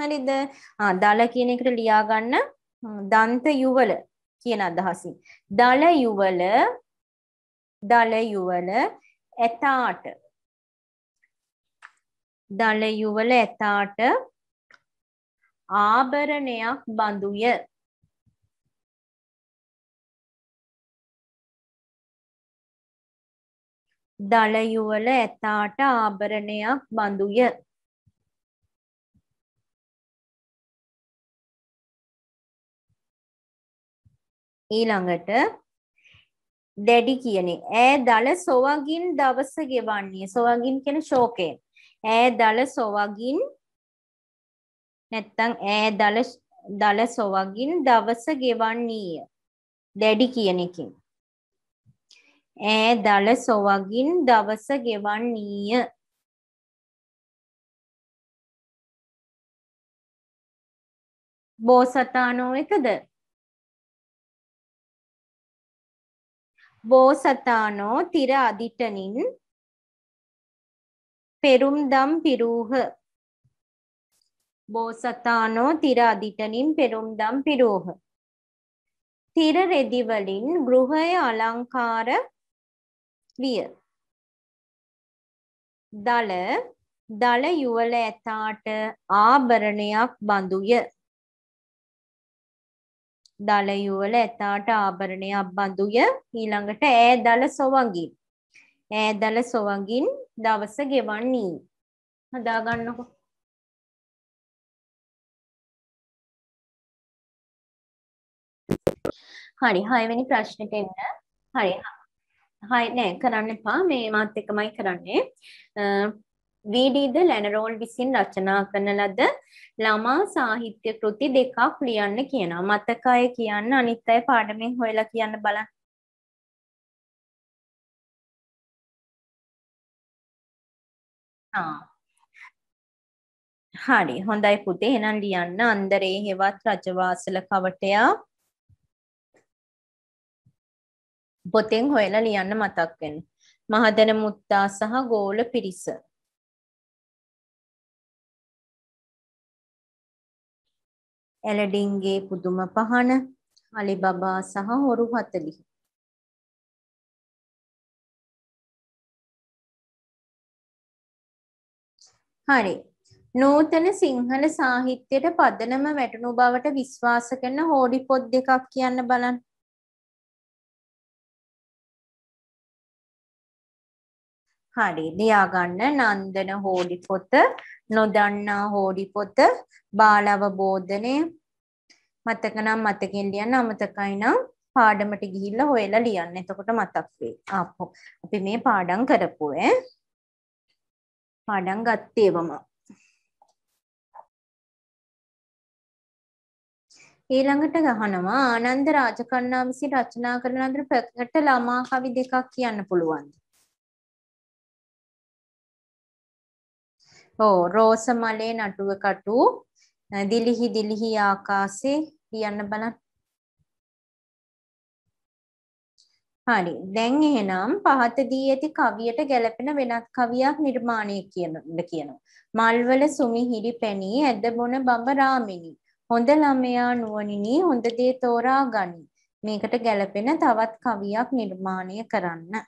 හරිද? ආ දල කියන එකට ලියා ගන්න දන්ත යුවල කියන අදහසින්. දල යුවල දල යුවල ඇතාට දල යුවල ඇතාට ආභරණයක් බඳුය දළයුවල ඇතාට ආභරණයක් බඳුය. ඊළඟට දැඩි කියනේ ඈ දල සොවගින් දවස ගෙවන්නේ සොවගින් කියන ශෝකයෙන් ඈ දල සොවගින් නැත්තම් ඈ දල දල සොවගින් දවස ගෙවන්නේය දැඩි කියන එකෙන් ඈ දළ සොවගින් දවස ගෙවන්නීය. බෝසතානෝ එකද? බෝසතානෝ තිර අදිටනින් පෙරුම්දම් පිරූහ. බෝසතානෝ තිර අදිටනින් පෙරුම්දම් පිරූහ. තිර රෙදිවලින් ගෘහය අලංකාර විය. දල දල යුවල ඇතාට ආභරණයක් බඳුය. දල යුවල ඇතාට ආභරණයක් බඳුය. ඊළඟට ඈ දල සොවඟින්. ඈ දල සොවඟින් දවස ගෙවන්නී. හදා ගන්නකො. හරි 6 වෙනි ප්‍රශ්නෙට එන්න. හරි. හයි නෑ කරන්න එපා මේ මාත් එකමයි කරන්නේ. වීඩීද ලැනරෝල් විසින් රචනා කරන ලද ළමා සාහිත්‍ය කෘති දෙකක් ලියන්න කියනවා. මතකය කියන්න අනිත් අය පාඩමෙන් හොයලා කියන්න බලන්න. ආ හරි හොඳයි පුතේ එහෙනම් ලියන්න අන්දරේ හෙවත් රජවාසල කවටයා පොතෙන් හොයලා ලියන්න මතක් වෙන. මහදැන මුත්තා සහ ගෝල පිරිස. ඇලඩින්ගේ පුදුම පහන අලිබබා සහ හොරු 40 හරි නූතන සිංහල සාහිත්‍යයට පදනම වැටුණු බවට විශ්වාස කරන හෝඩි පොත් දෙකක් කියන්න බලන්න හරි ලියාගන්න නන්දන හෝඩි පොත නොදන්නා හෝඩි පොත බාලවබෝධනය මතක නම් මතකෙන් ලියන්න අමතකයි නම් පාඩමට ගිහිල්ලා හොයලා ලියන්න. එතකොට මතක් වෙයි. ආපහු අපි මේ පාඩම් කරපු ඈ. පාඩම් ගත්තේවම. ඊළඟට ගහනවා ආනන්ද රාජකන්නා විසින් රචනා කරන අතර ප්‍රකට ළමා කවි දෙකක් කියන්න පුළුවන්ද? ඕ රෝස මලේ නටුව කටු දිලිහි දිලිහි ආකාසේ කියන්න බලන්න. හරි. දැන් එහෙනම් පහත දී ඇති කවියට ගැළපෙන වෙනත් කවියක් නිර්මාණය කියනද කියනවා. මල්වල සුමිහිරි පැණී ඇද බොන බඹ රාමිනී. හොඳ ළමයා නුවණිනි හොඳ දේ තෝරා ගනි. මේකට ගැළපෙන තවත් කවියක් නිර්මාණය කරන්න.